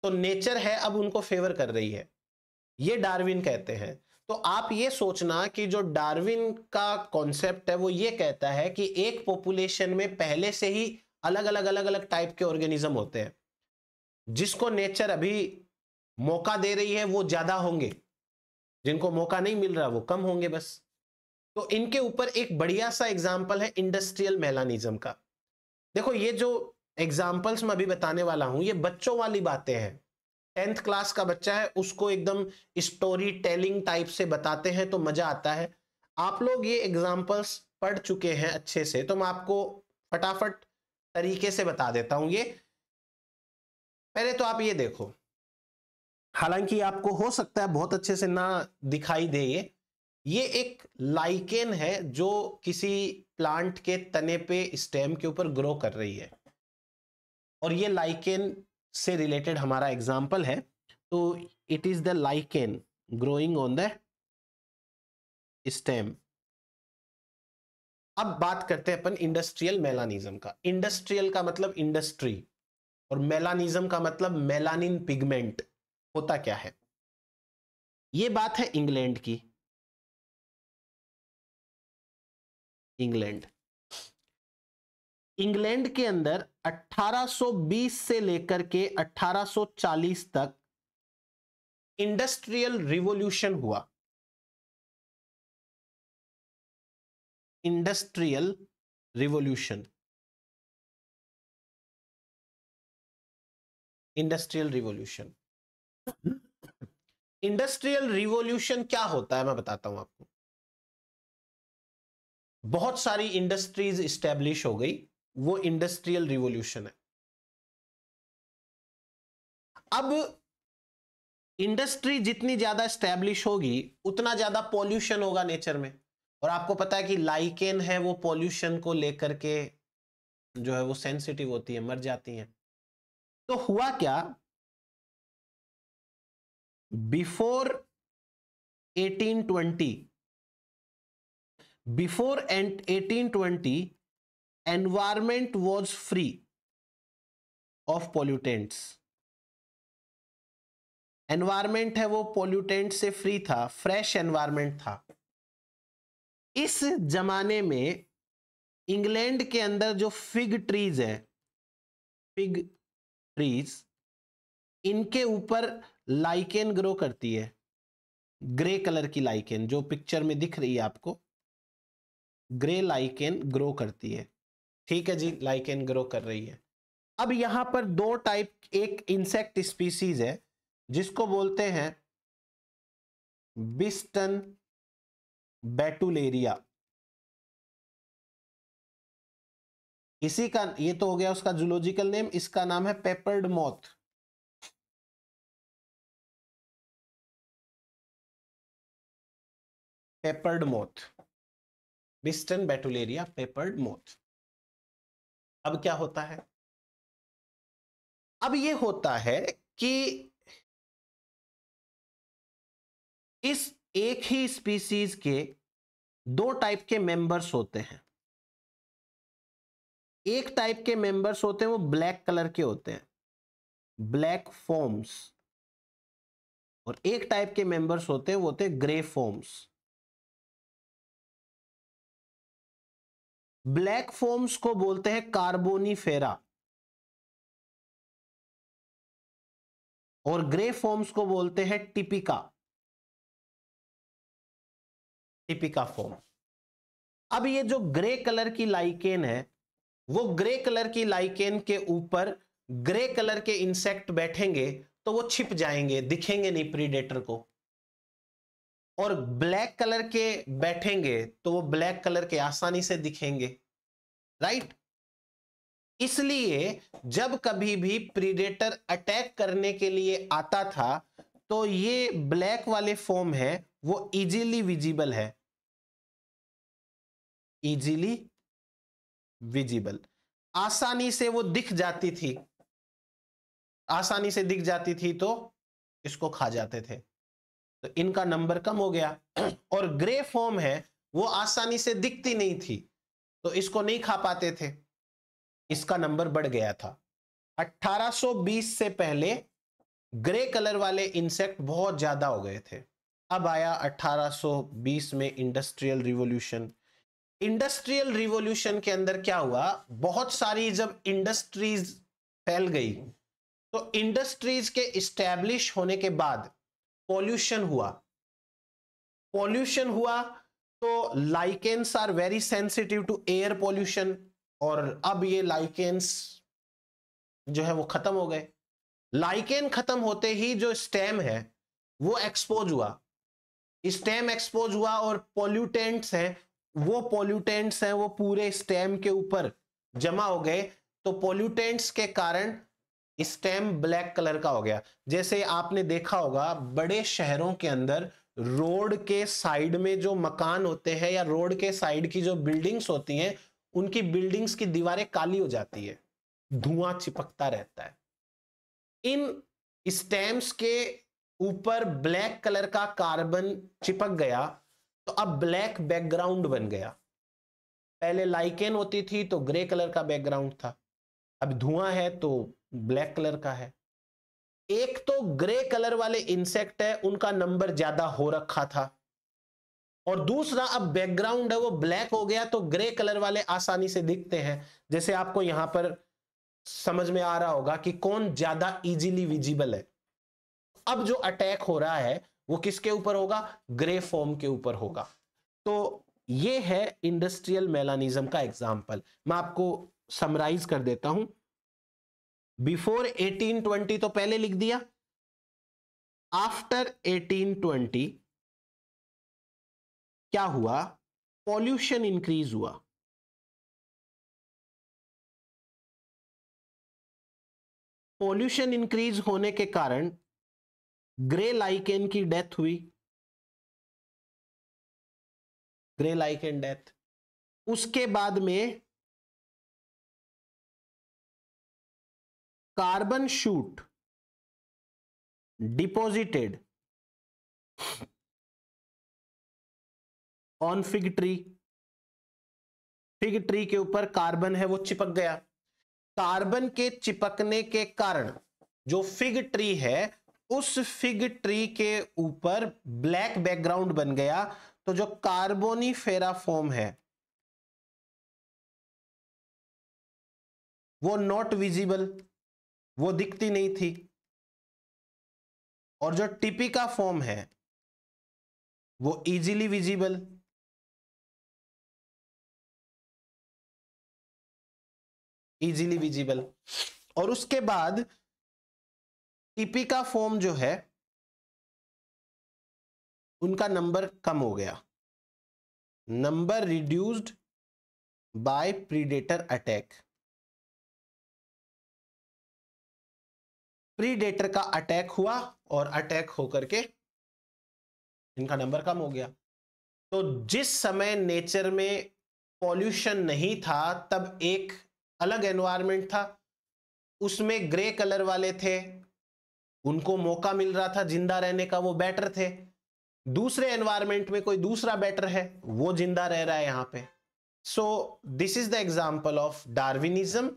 Speaker 2: तो नेचर है अब उनको फेवर कर रही है ये डार्विन कहते हैं तो आप ये सोचना कि जो डार्विन का कॉन्सेप्ट है वो ये कहता है कि एक पॉपुलेशन में पहले से ही अलग अलग अलग अलग टाइप के ऑर्गेनिज्म होते हैं जिसको नेचर अभी मौका दे रही है वो ज्यादा होंगे जिनको मौका नहीं मिल रहा वो कम होंगे बस तो इनके ऊपर एक बढ़िया सा एग्जाम्पल है इंडस्ट्रियल मेलानिज्म का देखो ये जो एग्जाम्पल्स मैं अभी बताने वाला हूँ ये बच्चों वाली बातें हैं टेंथ क्लास का बच्चा है उसको एकदम स्टोरी टेलिंग टाइप से बताते हैं तो मजा आता है आप लोग ये एग्जाम्पल्स पढ़ चुके हैं अच्छे से तो मैं आपको फटाफट तरीके से बता देता हूँ ये पहले तो आप ये देखो हालांकि आपको हो सकता है बहुत अच्छे से ना दिखाई दे ये ये एक लाइकेन है जो किसी प्लांट के तने पे स्टेम के ऊपर ग्रो कर रही है और ये लाइकेन से रिलेटेड हमारा एग्जाम्पल है तो it is the lichen growing on the stem अब बात करते हैं अपन इंडस्ट्रियल मेलानिज्म का इंडस्ट्रियल का मतलब इंडस्ट्री और मेलानिज्म का मतलब मेलानिन पिगमेंट
Speaker 1: होता क्या है ये बात है इंग्लैंड की इंग्लैंड इंग्लैंड के
Speaker 2: अंदर 1820 से लेकर के 1840 तक
Speaker 1: इंडस्ट्रियल रिवॉल्यूशन हुआ industrial revolution industrial revolution industrial revolution क्या होता है मैं बताता हूं आपको बहुत सारी इंडस्ट्रीज स्टैब्लिश हो गई वो इंडस्ट्रियल रिवोल्यूशन है अब
Speaker 2: इंडस्ट्री जितनी ज्यादा स्टैब्लिश होगी उतना ज्यादा पॉल्यूशन होगा नेचर में और आपको पता है कि लाइकेन है वो पॉल्यूशन को लेकर के जो है वो
Speaker 1: सेंसिटिव होती है मर जाती है तो हुआ क्या before 1820 before eighteen 1820 environment was free of pollutants
Speaker 2: environment है वो पॉल्यूटेंट से फ्री था फ्रेश एनवायरमेंट था इस जमाने में इंग्लैंड के अंदर जो फिग ट्रीज है फिग ट्रीज इनके ऊपर लाइकेन ग्रो करती है ग्रे कलर की लाइकेन जो पिक्चर में दिख रही है आपको ग्रे लाइकेन ग्रो करती है ठीक है जी लाइकेन ग्रो कर रही है अब यहां पर दो टाइप एक इंसेक्ट स्पीसीज है जिसको
Speaker 1: बोलते हैं बिस्टन बैटुलेरिया इसी का ये तो हो गया उसका जूलॉजिकल नेम इसका नाम है peppered moth peppered moth Biston betularia peppered moth अब क्या होता है अब ये होता है कि इस एक ही स्पीसीज के दो टाइप के मेंबर्स होते हैं एक टाइप के
Speaker 2: मेंबर्स होते हैं वो ब्लैक कलर के होते हैं ब्लैक फॉर्म्स
Speaker 1: और एक टाइप के मेंबर्स होते हैं वो होते हैं ग्रे फॉर्म्स ब्लैक फॉर्म्स को बोलते हैं कार्बोनीफेरा और ग्रे फॉर्म्स को बोलते हैं टिपिका टिपिका फॉर्म अब ये जो ग्रे कलर की लाइकेन है वो ग्रे कलर की
Speaker 2: लाइकेन के ऊपर ग्रे कलर के इंसेक्ट बैठेंगे तो वो छिप जाएंगे दिखेंगे नहीं प्रीडेटर को और ब्लैक कलर के बैठेंगे तो वो ब्लैक कलर के आसानी से दिखेंगे राइट इसलिए जब कभी भी प्रीडेटर अटैक करने के लिए आता था तो ये ब्लैक वाले फॉर्म है वो इजीली विजिबल है
Speaker 1: इजीली विजिबल आसानी से वो दिख जाती थी आसानी से दिख जाती थी तो
Speaker 2: इसको खा जाते थे तो इनका नंबर कम हो गया और ग्रे फॉर्म है वो आसानी से दिखती नहीं थी तो इसको नहीं खा पाते थे इसका नंबर बढ़ गया था 1820 से पहले ग्रे कलर वाले इंसेक्ट बहुत ज़्यादा हो गए थे अब आया 1820 में इंडस्ट्रियल रिवॉल्यूशन इंडस्ट्रियल रिवॉल्यूशन के अंदर क्या हुआ बहुत सारी जब इंडस्ट्रीज फैल गई तो इंडस्ट्रीज के स्टैब्लिश होने के बाद पॉल्यूशन हुआ पॉल्यूशन हुआ तो lichens are very sensitive to air pollution और अब ये लाइकेंस जो है वो खत्म हो गए लाइकेन खत्म होते ही जो स्टेम है वो एक्सपोज हुआ स्टेम एक्सपोज हुआ और पॉल्यूटेंट्स हैं वो पॉल्यूटेंट्स हैं वो पूरे स्टेम के ऊपर जमा हो गए तो पॉल्यूटेंट्स के कारण स्टेम ब्लैक कलर का हो गया जैसे आपने देखा होगा बड़े शहरों के अंदर रोड के साइड में जो मकान होते हैं या रोड के साइड की जो बिल्डिंग्स होती हैं उनकी बिल्डिंग्स की दीवारें काली हो जाती है धुआं चिपकता रहता है इन स्टेम्स के ऊपर ब्लैक कलर का कार्बन चिपक गया तो अब ब्लैक बैकग्राउंड बन गया पहले लाइकेन होती थी तो ग्रे कलर का बैकग्राउंड था अब धुआं है तो ब्लैक कलर का है एक तो ग्रे कलर वाले इंसेक्ट है उनका नंबर ज्यादा हो रखा था और दूसरा अब बैकग्राउंड है वो ब्लैक हो गया तो ग्रे कलर वाले आसानी से दिखते हैं जैसे आपको यहां पर समझ में आ रहा होगा कि कौन ज्यादा इजीली विजिबल है अब जो अटैक हो रहा है वो किसके ऊपर होगा ग्रे फॉर्म के ऊपर होगा तो ये है इंडस्ट्रियल मेलानिज्म का एग्जाम्पल मैं आपको समराइज कर देता
Speaker 1: हूं बिफोर 1820 तो पहले लिख दिया आफ्टर 1820 क्या हुआ पॉल्यूशन इंक्रीज हुआ पॉल्यूशन इंक्रीज होने के कारण ग्रे लाइकेन की डेथ हुई ग्रे लाइकेन डेथ उसके बाद में carbon soot deposited on fig tree fig tree के ऊपर कार्बन है वो चिपक गया
Speaker 2: कार्बन के चिपकने के कारण जो फिग ट्री है उस फिग ट्री के ऊपर ब्लैक बैकग्राउंड बन गया तो जो कार्बोनी
Speaker 1: फेराफोम है वो नॉट विजिबल वो दिखती नहीं थी और जो टिपी का फॉर्म है वो इजीली विजिबल इजीली विजिबल और उसके बाद टिपी का फॉर्म जो है उनका नंबर कम हो गया number reduced by predator attack predator का अटैक हुआ और अटैक होकर के इनका नंबर कम हो गया तो जिस समय
Speaker 2: नेचर में पॉल्यूशन नहीं था तब एक अलग एनवायरनमेंट था उसमें ग्रे कलर वाले थे उनको मौका मिल रहा था जिंदा रहने का वो बेटर थे दूसरे एनवायरनमेंट में कोई दूसरा बेटर है वो जिंदा रह रहा है यहां पे so this is the example of Darwinism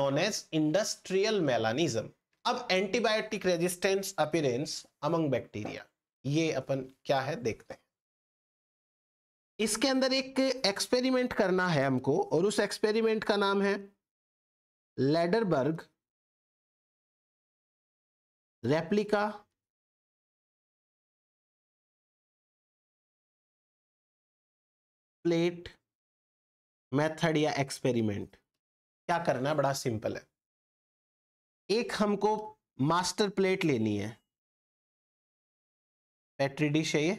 Speaker 2: known as industrial melanism अब antibiotic resistance appearance among bacteria ये अपन क्या है देखते हैं इसके अंदर एक एक्सपेरिमेंट करना है हमको और उस एक्सपेरिमेंट का नाम है
Speaker 1: लेडरबर्ग रेप्लिका प्लेट मेथड या एक्सपेरिमेंट क्या करना है बड़ा सिंपल है एक हमको मास्टर प्लेट लेनी है पेट्री डिश है ये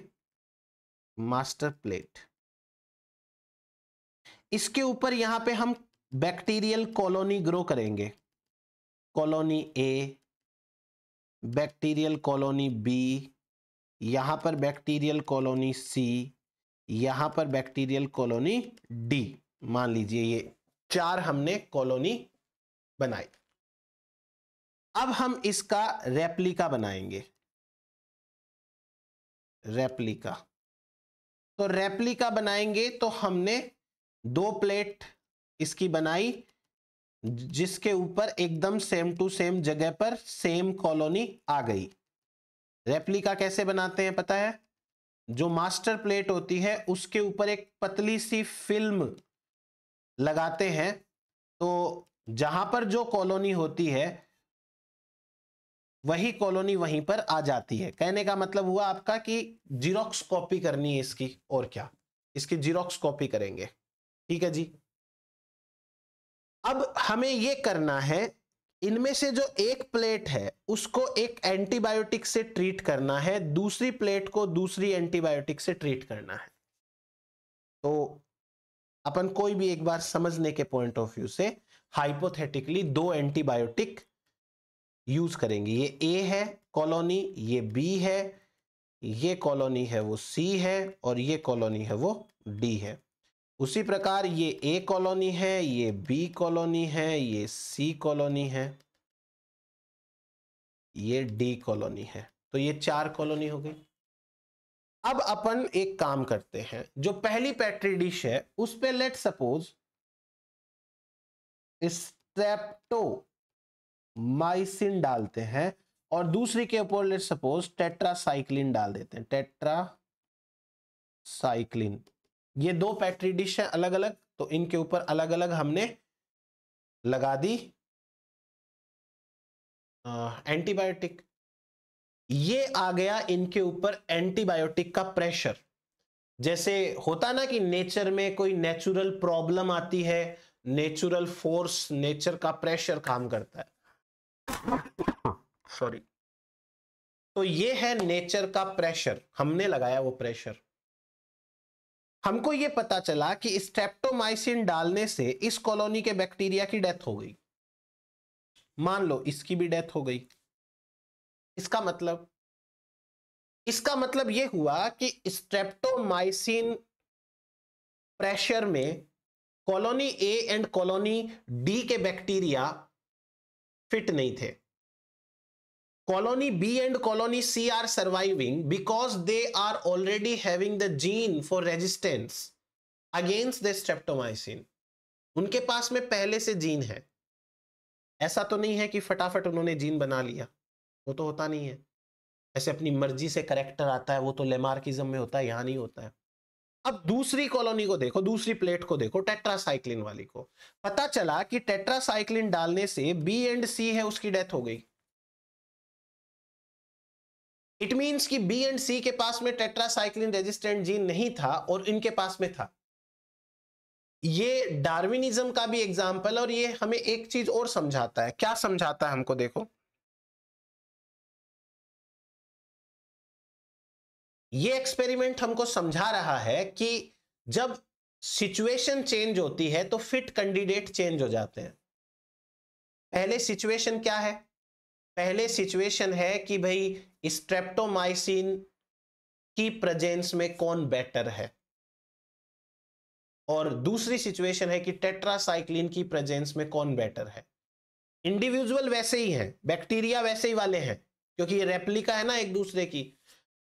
Speaker 1: मास्टर प्लेट इसके ऊपर यहां पे हम बैक्टीरियल कॉलोनी ग्रो
Speaker 2: करेंगे colony A bacterial colony B यहां पर बैक्टीरियल कॉलोनी सी यहां पर बैक्टीरियल कॉलोनी डी मान लीजिए ये चार हमने कॉलोनी
Speaker 1: बनाई अब हम इसका रेप्लिका बनाएंगे रेप्लिका तो रेप्लिका बनाएंगे
Speaker 2: तो हमने दो प्लेट इसकी बनाई जिसके ऊपर एकदम सेम टू सेम जगह पर सेम कॉलोनी आ गई रेप्लिका कैसे बनाते हैं पता है जो मास्टर प्लेट होती है उसके ऊपर एक पतली सी फिल्म लगाते हैं तो जहां पर जो कॉलोनी होती है वही कॉलोनी वहीं पर आ जाती है कहने का मतलब हुआ आपका कि जीरोक्स कॉपी करनी है इसकी और क्या इसकी जीरोक्स कॉपी करेंगे ठीक है जी अब हमें यह करना है इनमें से जो एक प्लेट है उसको एक एंटीबायोटिक से ट्रीट करना है दूसरी प्लेट को दूसरी एंटीबायोटिक से ट्रीट करना है तो अपन कोई भी एक बार समझने के पॉइंट ऑफ व्यू से हाइपोथेटिकली दो एंटीबायोटिक यूज करेंगे ये ए है कॉलोनी ये बी है ये कॉलोनी है वो सी है और ये कॉलोनी है वो डी है उसी प्रकार ये ए कॉलोनी है ये बी कॉलोनी है ये सी कॉलोनी है ये डी कॉलोनी है तो ये चार कॉलोनी हो गई अब अपन एक काम करते हैं जो पहली पैट्री डिश है उस पर लेट सपोज स्ट्रेप्टो माइसिन डालते हैं और दूसरी के ऊपर लेट सपोज टेट्रासाइक्लिन डाल देते हैं टेट्रा साइक्लिन ये दो पैट्री डिश हैं अलग अलग तो इनके ऊपर अलग अलग हमने लगा दी एंटीबायोटिक ये आ गया इनके ऊपर एंटीबायोटिक का प्रेशर जैसे होता ना कि नेचर में कोई नेचुरल प्रॉब्लम आती है नेचुरल फोर्स नेचर का प्रेशर काम करता है सॉरी तो ये है नेचर का प्रेशर हमने लगाया वो प्रेशर हमको ये पता चला कि स्टेप्टोमाइसिन डालने से इस कॉलोनी के बैक्टीरिया की डेथ हो गई मान लो इसकी भी डेथ हो गई
Speaker 1: इसका मतलब इसका मतलब यह हुआ कि स्ट्रेप्टोमाइसिन
Speaker 2: प्रेशर में colony A and colony D के बैक्टीरिया फिट नहीं थे colony B and colony C are surviving because they are already having the gene for resistance against the streptomycin उनके पास में पहले से जीन है ऐसा तो नहीं है कि फटाफट उन्होंने जीन बना लिया वो तो होता नहीं है ऐसे अपनी मर्जी से करेक्टर आता है वो तो लेमार्किज्म में होता है यहाँ नहीं होता है अब दूसरी कॉलोनी को देखो दूसरी प्लेट को देखो टेट्रासाइक्लिन वाली को पता चला कि टेट्रासाइक्लिन डालने से बी एंड सी है उसकी डेथ हो गई इट मींस कि बी एंड सी के पास में टेट्रासाइक्लिन रेजिस्टेंट जीन नहीं था और इनके पास में था
Speaker 1: ये डार्विनिज्म का भी एग्जाम्पल और ये हमें एक चीज और समझाता है क्या समझाता है हमको देखो ये एक्सपेरिमेंट हमको समझा रहा है कि जब
Speaker 2: सिचुएशन चेंज होती है तो फिट कैंडिडेट चेंज हो जाते हैं पहले सिचुएशन क्या है पहले सिचुएशन है कि भाई स्ट्रेप्टोमाइसिन की प्रेजेंस में कौन बेटर है और दूसरी सिचुएशन है कि टेट्रासाइक्लिन की प्रेजेंस में कौन बेटर है इंडिविजुअल वैसे ही हैं बैक्टीरिया वैसे ही वाले हैं क्योंकि ये रेप्लिका है ना एक दूसरे की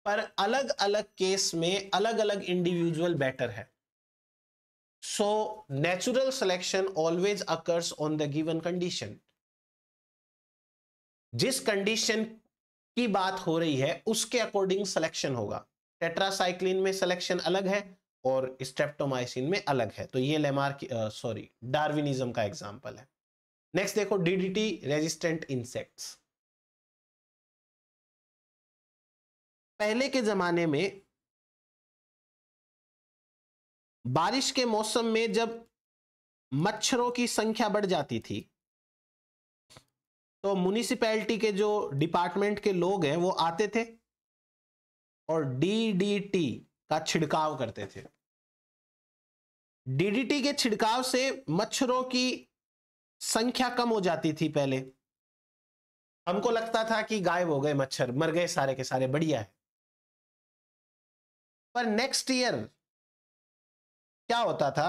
Speaker 2: पर अलग अलग केस में अलग अलग इंडिविजुअल बेटर है so natural selection always occurs on the given condition जिस कंडीशन की बात हो रही है उसके अकॉर्डिंग सिलेक्शन होगा टेट्रासाइक्लिन में सिलेक्शन अलग है और स्टेप्टोमाइसिन में अलग है तो ये लेमार सॉरी डार्विनिज्म का एग्जाम्पल है नेक्स्ट
Speaker 1: देखो डीडीटी रेजिस्टेंट इंसेक्ट्स पहले के ज़माने में बारिश के मौसम में जब मच्छरों की संख्या बढ़ जाती थी
Speaker 2: तो म्यूनिसिपैलिटी के जो डिपार्टमेंट के लोग हैं वो आते थे और डीडीटी का छिड़काव करते थे डीडीटी के छिड़काव से मच्छरों की संख्या कम हो
Speaker 1: जाती थी पहले हमको लगता था कि गायब हो गए मच्छर मर गए सारे के सारे बढ़िया है पर नेक्स्ट ईयर क्या होता था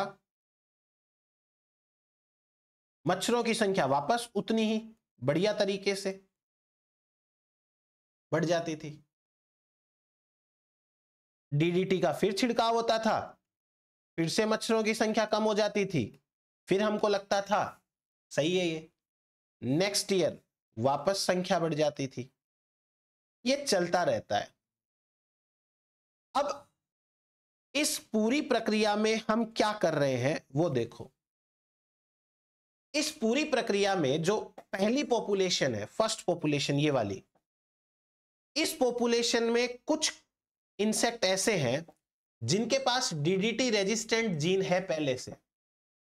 Speaker 1: मच्छरों की संख्या वापस उतनी ही बढ़िया तरीके से बढ़ जाती थी डीडीटी का फिर छिड़काव होता था
Speaker 2: फिर से मच्छरों की संख्या कम हो जाती थी फिर हमको लगता था सही है ये
Speaker 1: नेक्स्ट ईयर वापस संख्या बढ़ जाती थी ये चलता रहता है अब इस पूरी प्रक्रिया में हम क्या कर रहे हैं वो देखो इस पूरी प्रक्रिया
Speaker 2: में जो पहली पॉपुलेशन है फर्स्ट पॉपुलेशन ये वाली इस पॉपुलेशन में कुछ इंसेक्ट ऐसे हैं जिनके पास डीडीटी रेजिस्टेंट जीन है पहले से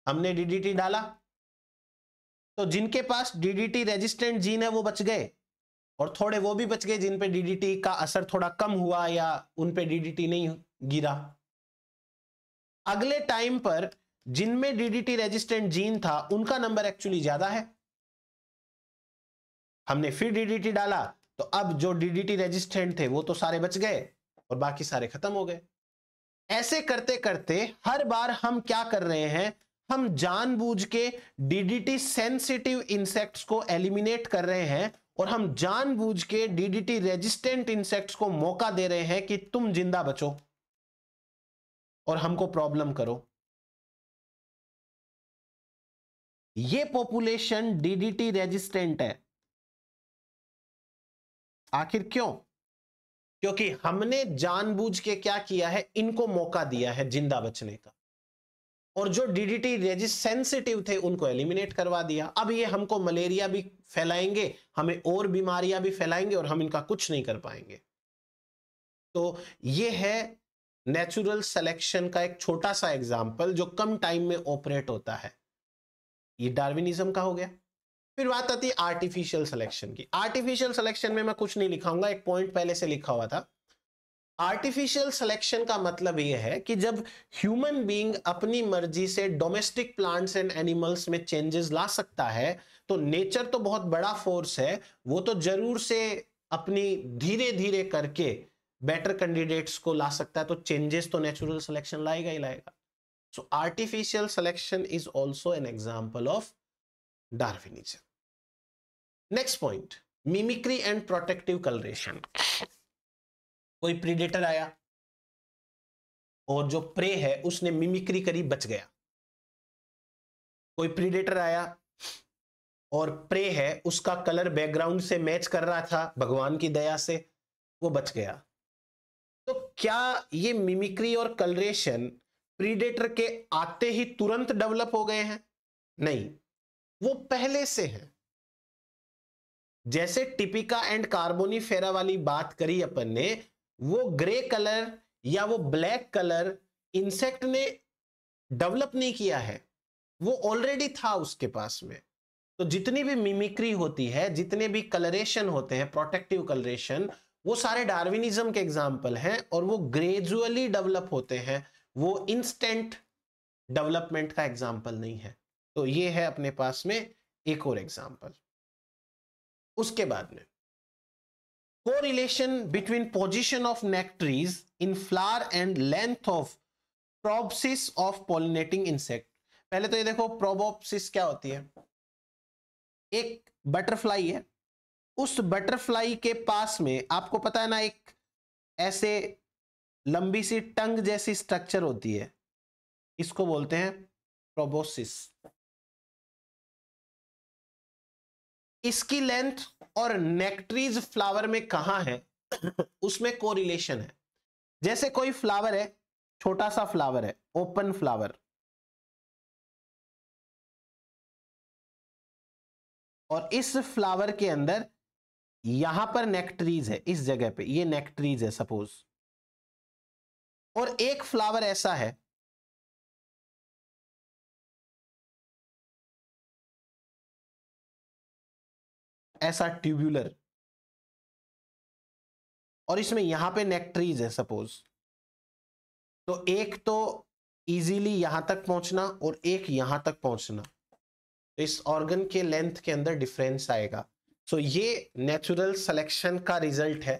Speaker 2: हमने डीडीटी डाला तो जिनके पास डीडीटी रेजिस्टेंट जीन है वो बच गए और थोड़े वो भी बच गए जिन पे डीडीटी का असर थोड़ा कम हुआ या उन पे डीडीटी नहीं गिरा अगले टाइम पर जिनमें डीडीटी रेजिस्टेंट जीन था उनका नंबर एक्चुअली ज्यादा है हमने फिर डीडीटी डाला तो अब जो डीडीटी रेजिस्टेंट थे वो तो सारे बच गए और बाकी सारे खत्म हो गए ऐसे करते करते हर बार हम क्या कर रहे हैं हम जानबूझ के डीडीटी सेंसिटिव इंसेक्ट्स को एलिमिनेट कर रहे हैं और हम जानबूझ के डीडीटी रेजिस्टेंट इंसेक्ट्स
Speaker 1: को मौका दे रहे हैं कि तुम जिंदा बचो और हमको प्रॉब्लम करो ये पॉपुलेशन डीडीटी रेजिस्टेंट है आखिर क्यों
Speaker 2: क्योंकि हमने जानबूझ के क्या किया है इनको मौका दिया है जिंदा बचने का और जो डीडीटी रेजिस्ट सेंसिटिव थे उनको एलिमिनेट करवा दिया अब ये हमको मलेरिया भी फैलाएंगे हमें और बीमारियां भी फैलाएंगे और हम इनका कुछ नहीं कर पाएंगे तो ये है नेचुरल सेलेक्शन का एक छोटा सा एग्जाम्पल जो कम टाइम में ऑपरेट होता है ये डार्विनिज्म का हो गया फिर बात आती है आर्टिफिशियल सिलेक्शन की आर्टिफिशियल सिलेक्शन में मैं कुछ नहीं लिखाऊंगा एक पॉइंट पहले से लिखा हुआ था आर्टिफिशियल सिलेक्शन का मतलब यह है कि जब ह्यूमन बीइंग अपनी मर्जी से डोमेस्टिक प्लांट्स एंड एनिमल्स में चेंजेस ला सकता है तो नेचर तो बहुत बड़ा फोर्स है वो तो जरूर से अपनी धीरे धीरे करके बेटर कैंडिडेट्स को ला सकता है तो चेंजेस तो नेचुरल सिलेक्शन लाएगा ही लाएगा so artificial selection is also an example of Darwinism
Speaker 1: next point mimicry and protective coloration कोई प्रीडेटर आया और जो प्रे है उसने मिमिक्री करी बच गया कोई प्रीडेटर आया
Speaker 2: और प्रे है उसका कलर बैकग्राउंड से मैच कर रहा था भगवान की दया से वो बच गया क्या ये मिमिक्री और कलरेशन प्रीडेटर के आते ही तुरंत डेवलप हो गए हैं नहीं वो पहले से हैं जैसे टिपिका एंड कार्बोनी फेरा वाली बात करी अपन ने वो ग्रे कलर या वो ब्लैक कलर इंसेक्ट ने डेवलप नहीं किया है वो ऑलरेडी था उसके पास में तो जितनी भी मिमिक्री होती है जितने भी कलरेशन होते हैं प्रोटेक्टिव कलरेशन वो सारे डार्विनिज्म के एग्जाम्पल हैं और वो ग्रेजुअली डेवलप होते हैं वो इंस्टेंट डेवलपमेंट का एग्जाम्पल नहीं है तो ये है अपने पास में एक और एग्जाम्पल उसके बाद में correlation between position of nectaries in flower and length of proboscis of pollinating insect पहले तो ये देखो प्रोबोपसिस क्या होती है एक बटरफ्लाई है उस बटरफ्लाई के पास में आपको पता है ना एक
Speaker 1: ऐसे लंबी सी टंग जैसी स्ट्रक्चर होती है इसको बोलते हैं प्रोबोसिस इसकी लेंथ और नेक्ट्रीज फ्लावर में कहा है उसमें कोरिलेशन है जैसे कोई फ्लावर है छोटा सा फ्लावर है ओपन फ्लावर और इस फ्लावर के अंदर यहां पर ट्रीज है इस जगह पे ये ट्रीज है सपोज और एक फ्लावर ऐसा है ऐसा ट्यूबुलर और इसमें यहां पे ट्रीज है सपोज तो एक तो इजीली
Speaker 2: यहां तक पहुंचना और एक यहां तक पहुंचना इस ऑर्गन के लेंथ के अंदर डिफरेंस आएगा सो ये नेचुरल सिलेक्शन का रिजल्ट है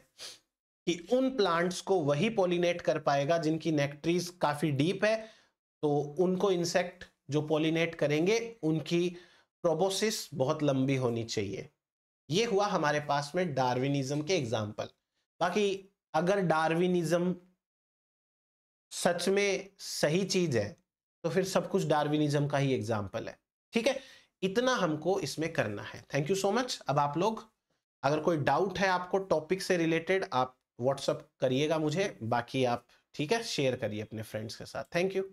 Speaker 2: कि उन प्लांट्स को वही पोलिनेट कर पाएगा जिनकी नेक्ट्रीज काफ़ी डीप है तो उनको इंसेक्ट जो पोलिनेट करेंगे उनकी प्रोबोसिस बहुत लंबी होनी चाहिए ये हुआ हमारे पास में डार्विनिज्म के एग्जाम्पल बाकी अगर डार्विनिज्म सच में सही चीज़ है तो फिर सब कुछ डार्विनिज्म का ही एग्जाम्पल है ठीक है इतना हमको इसमें करना है थैंक यू सो मच अब आप लोग अगर कोई डाउट है आपको टॉपिक से रिलेटेड आप
Speaker 1: व्हाट्सअप करिएगा मुझे बाकी आप ठीक है शेयर करिए अपने फ्रेंड्स के साथ थैंक यू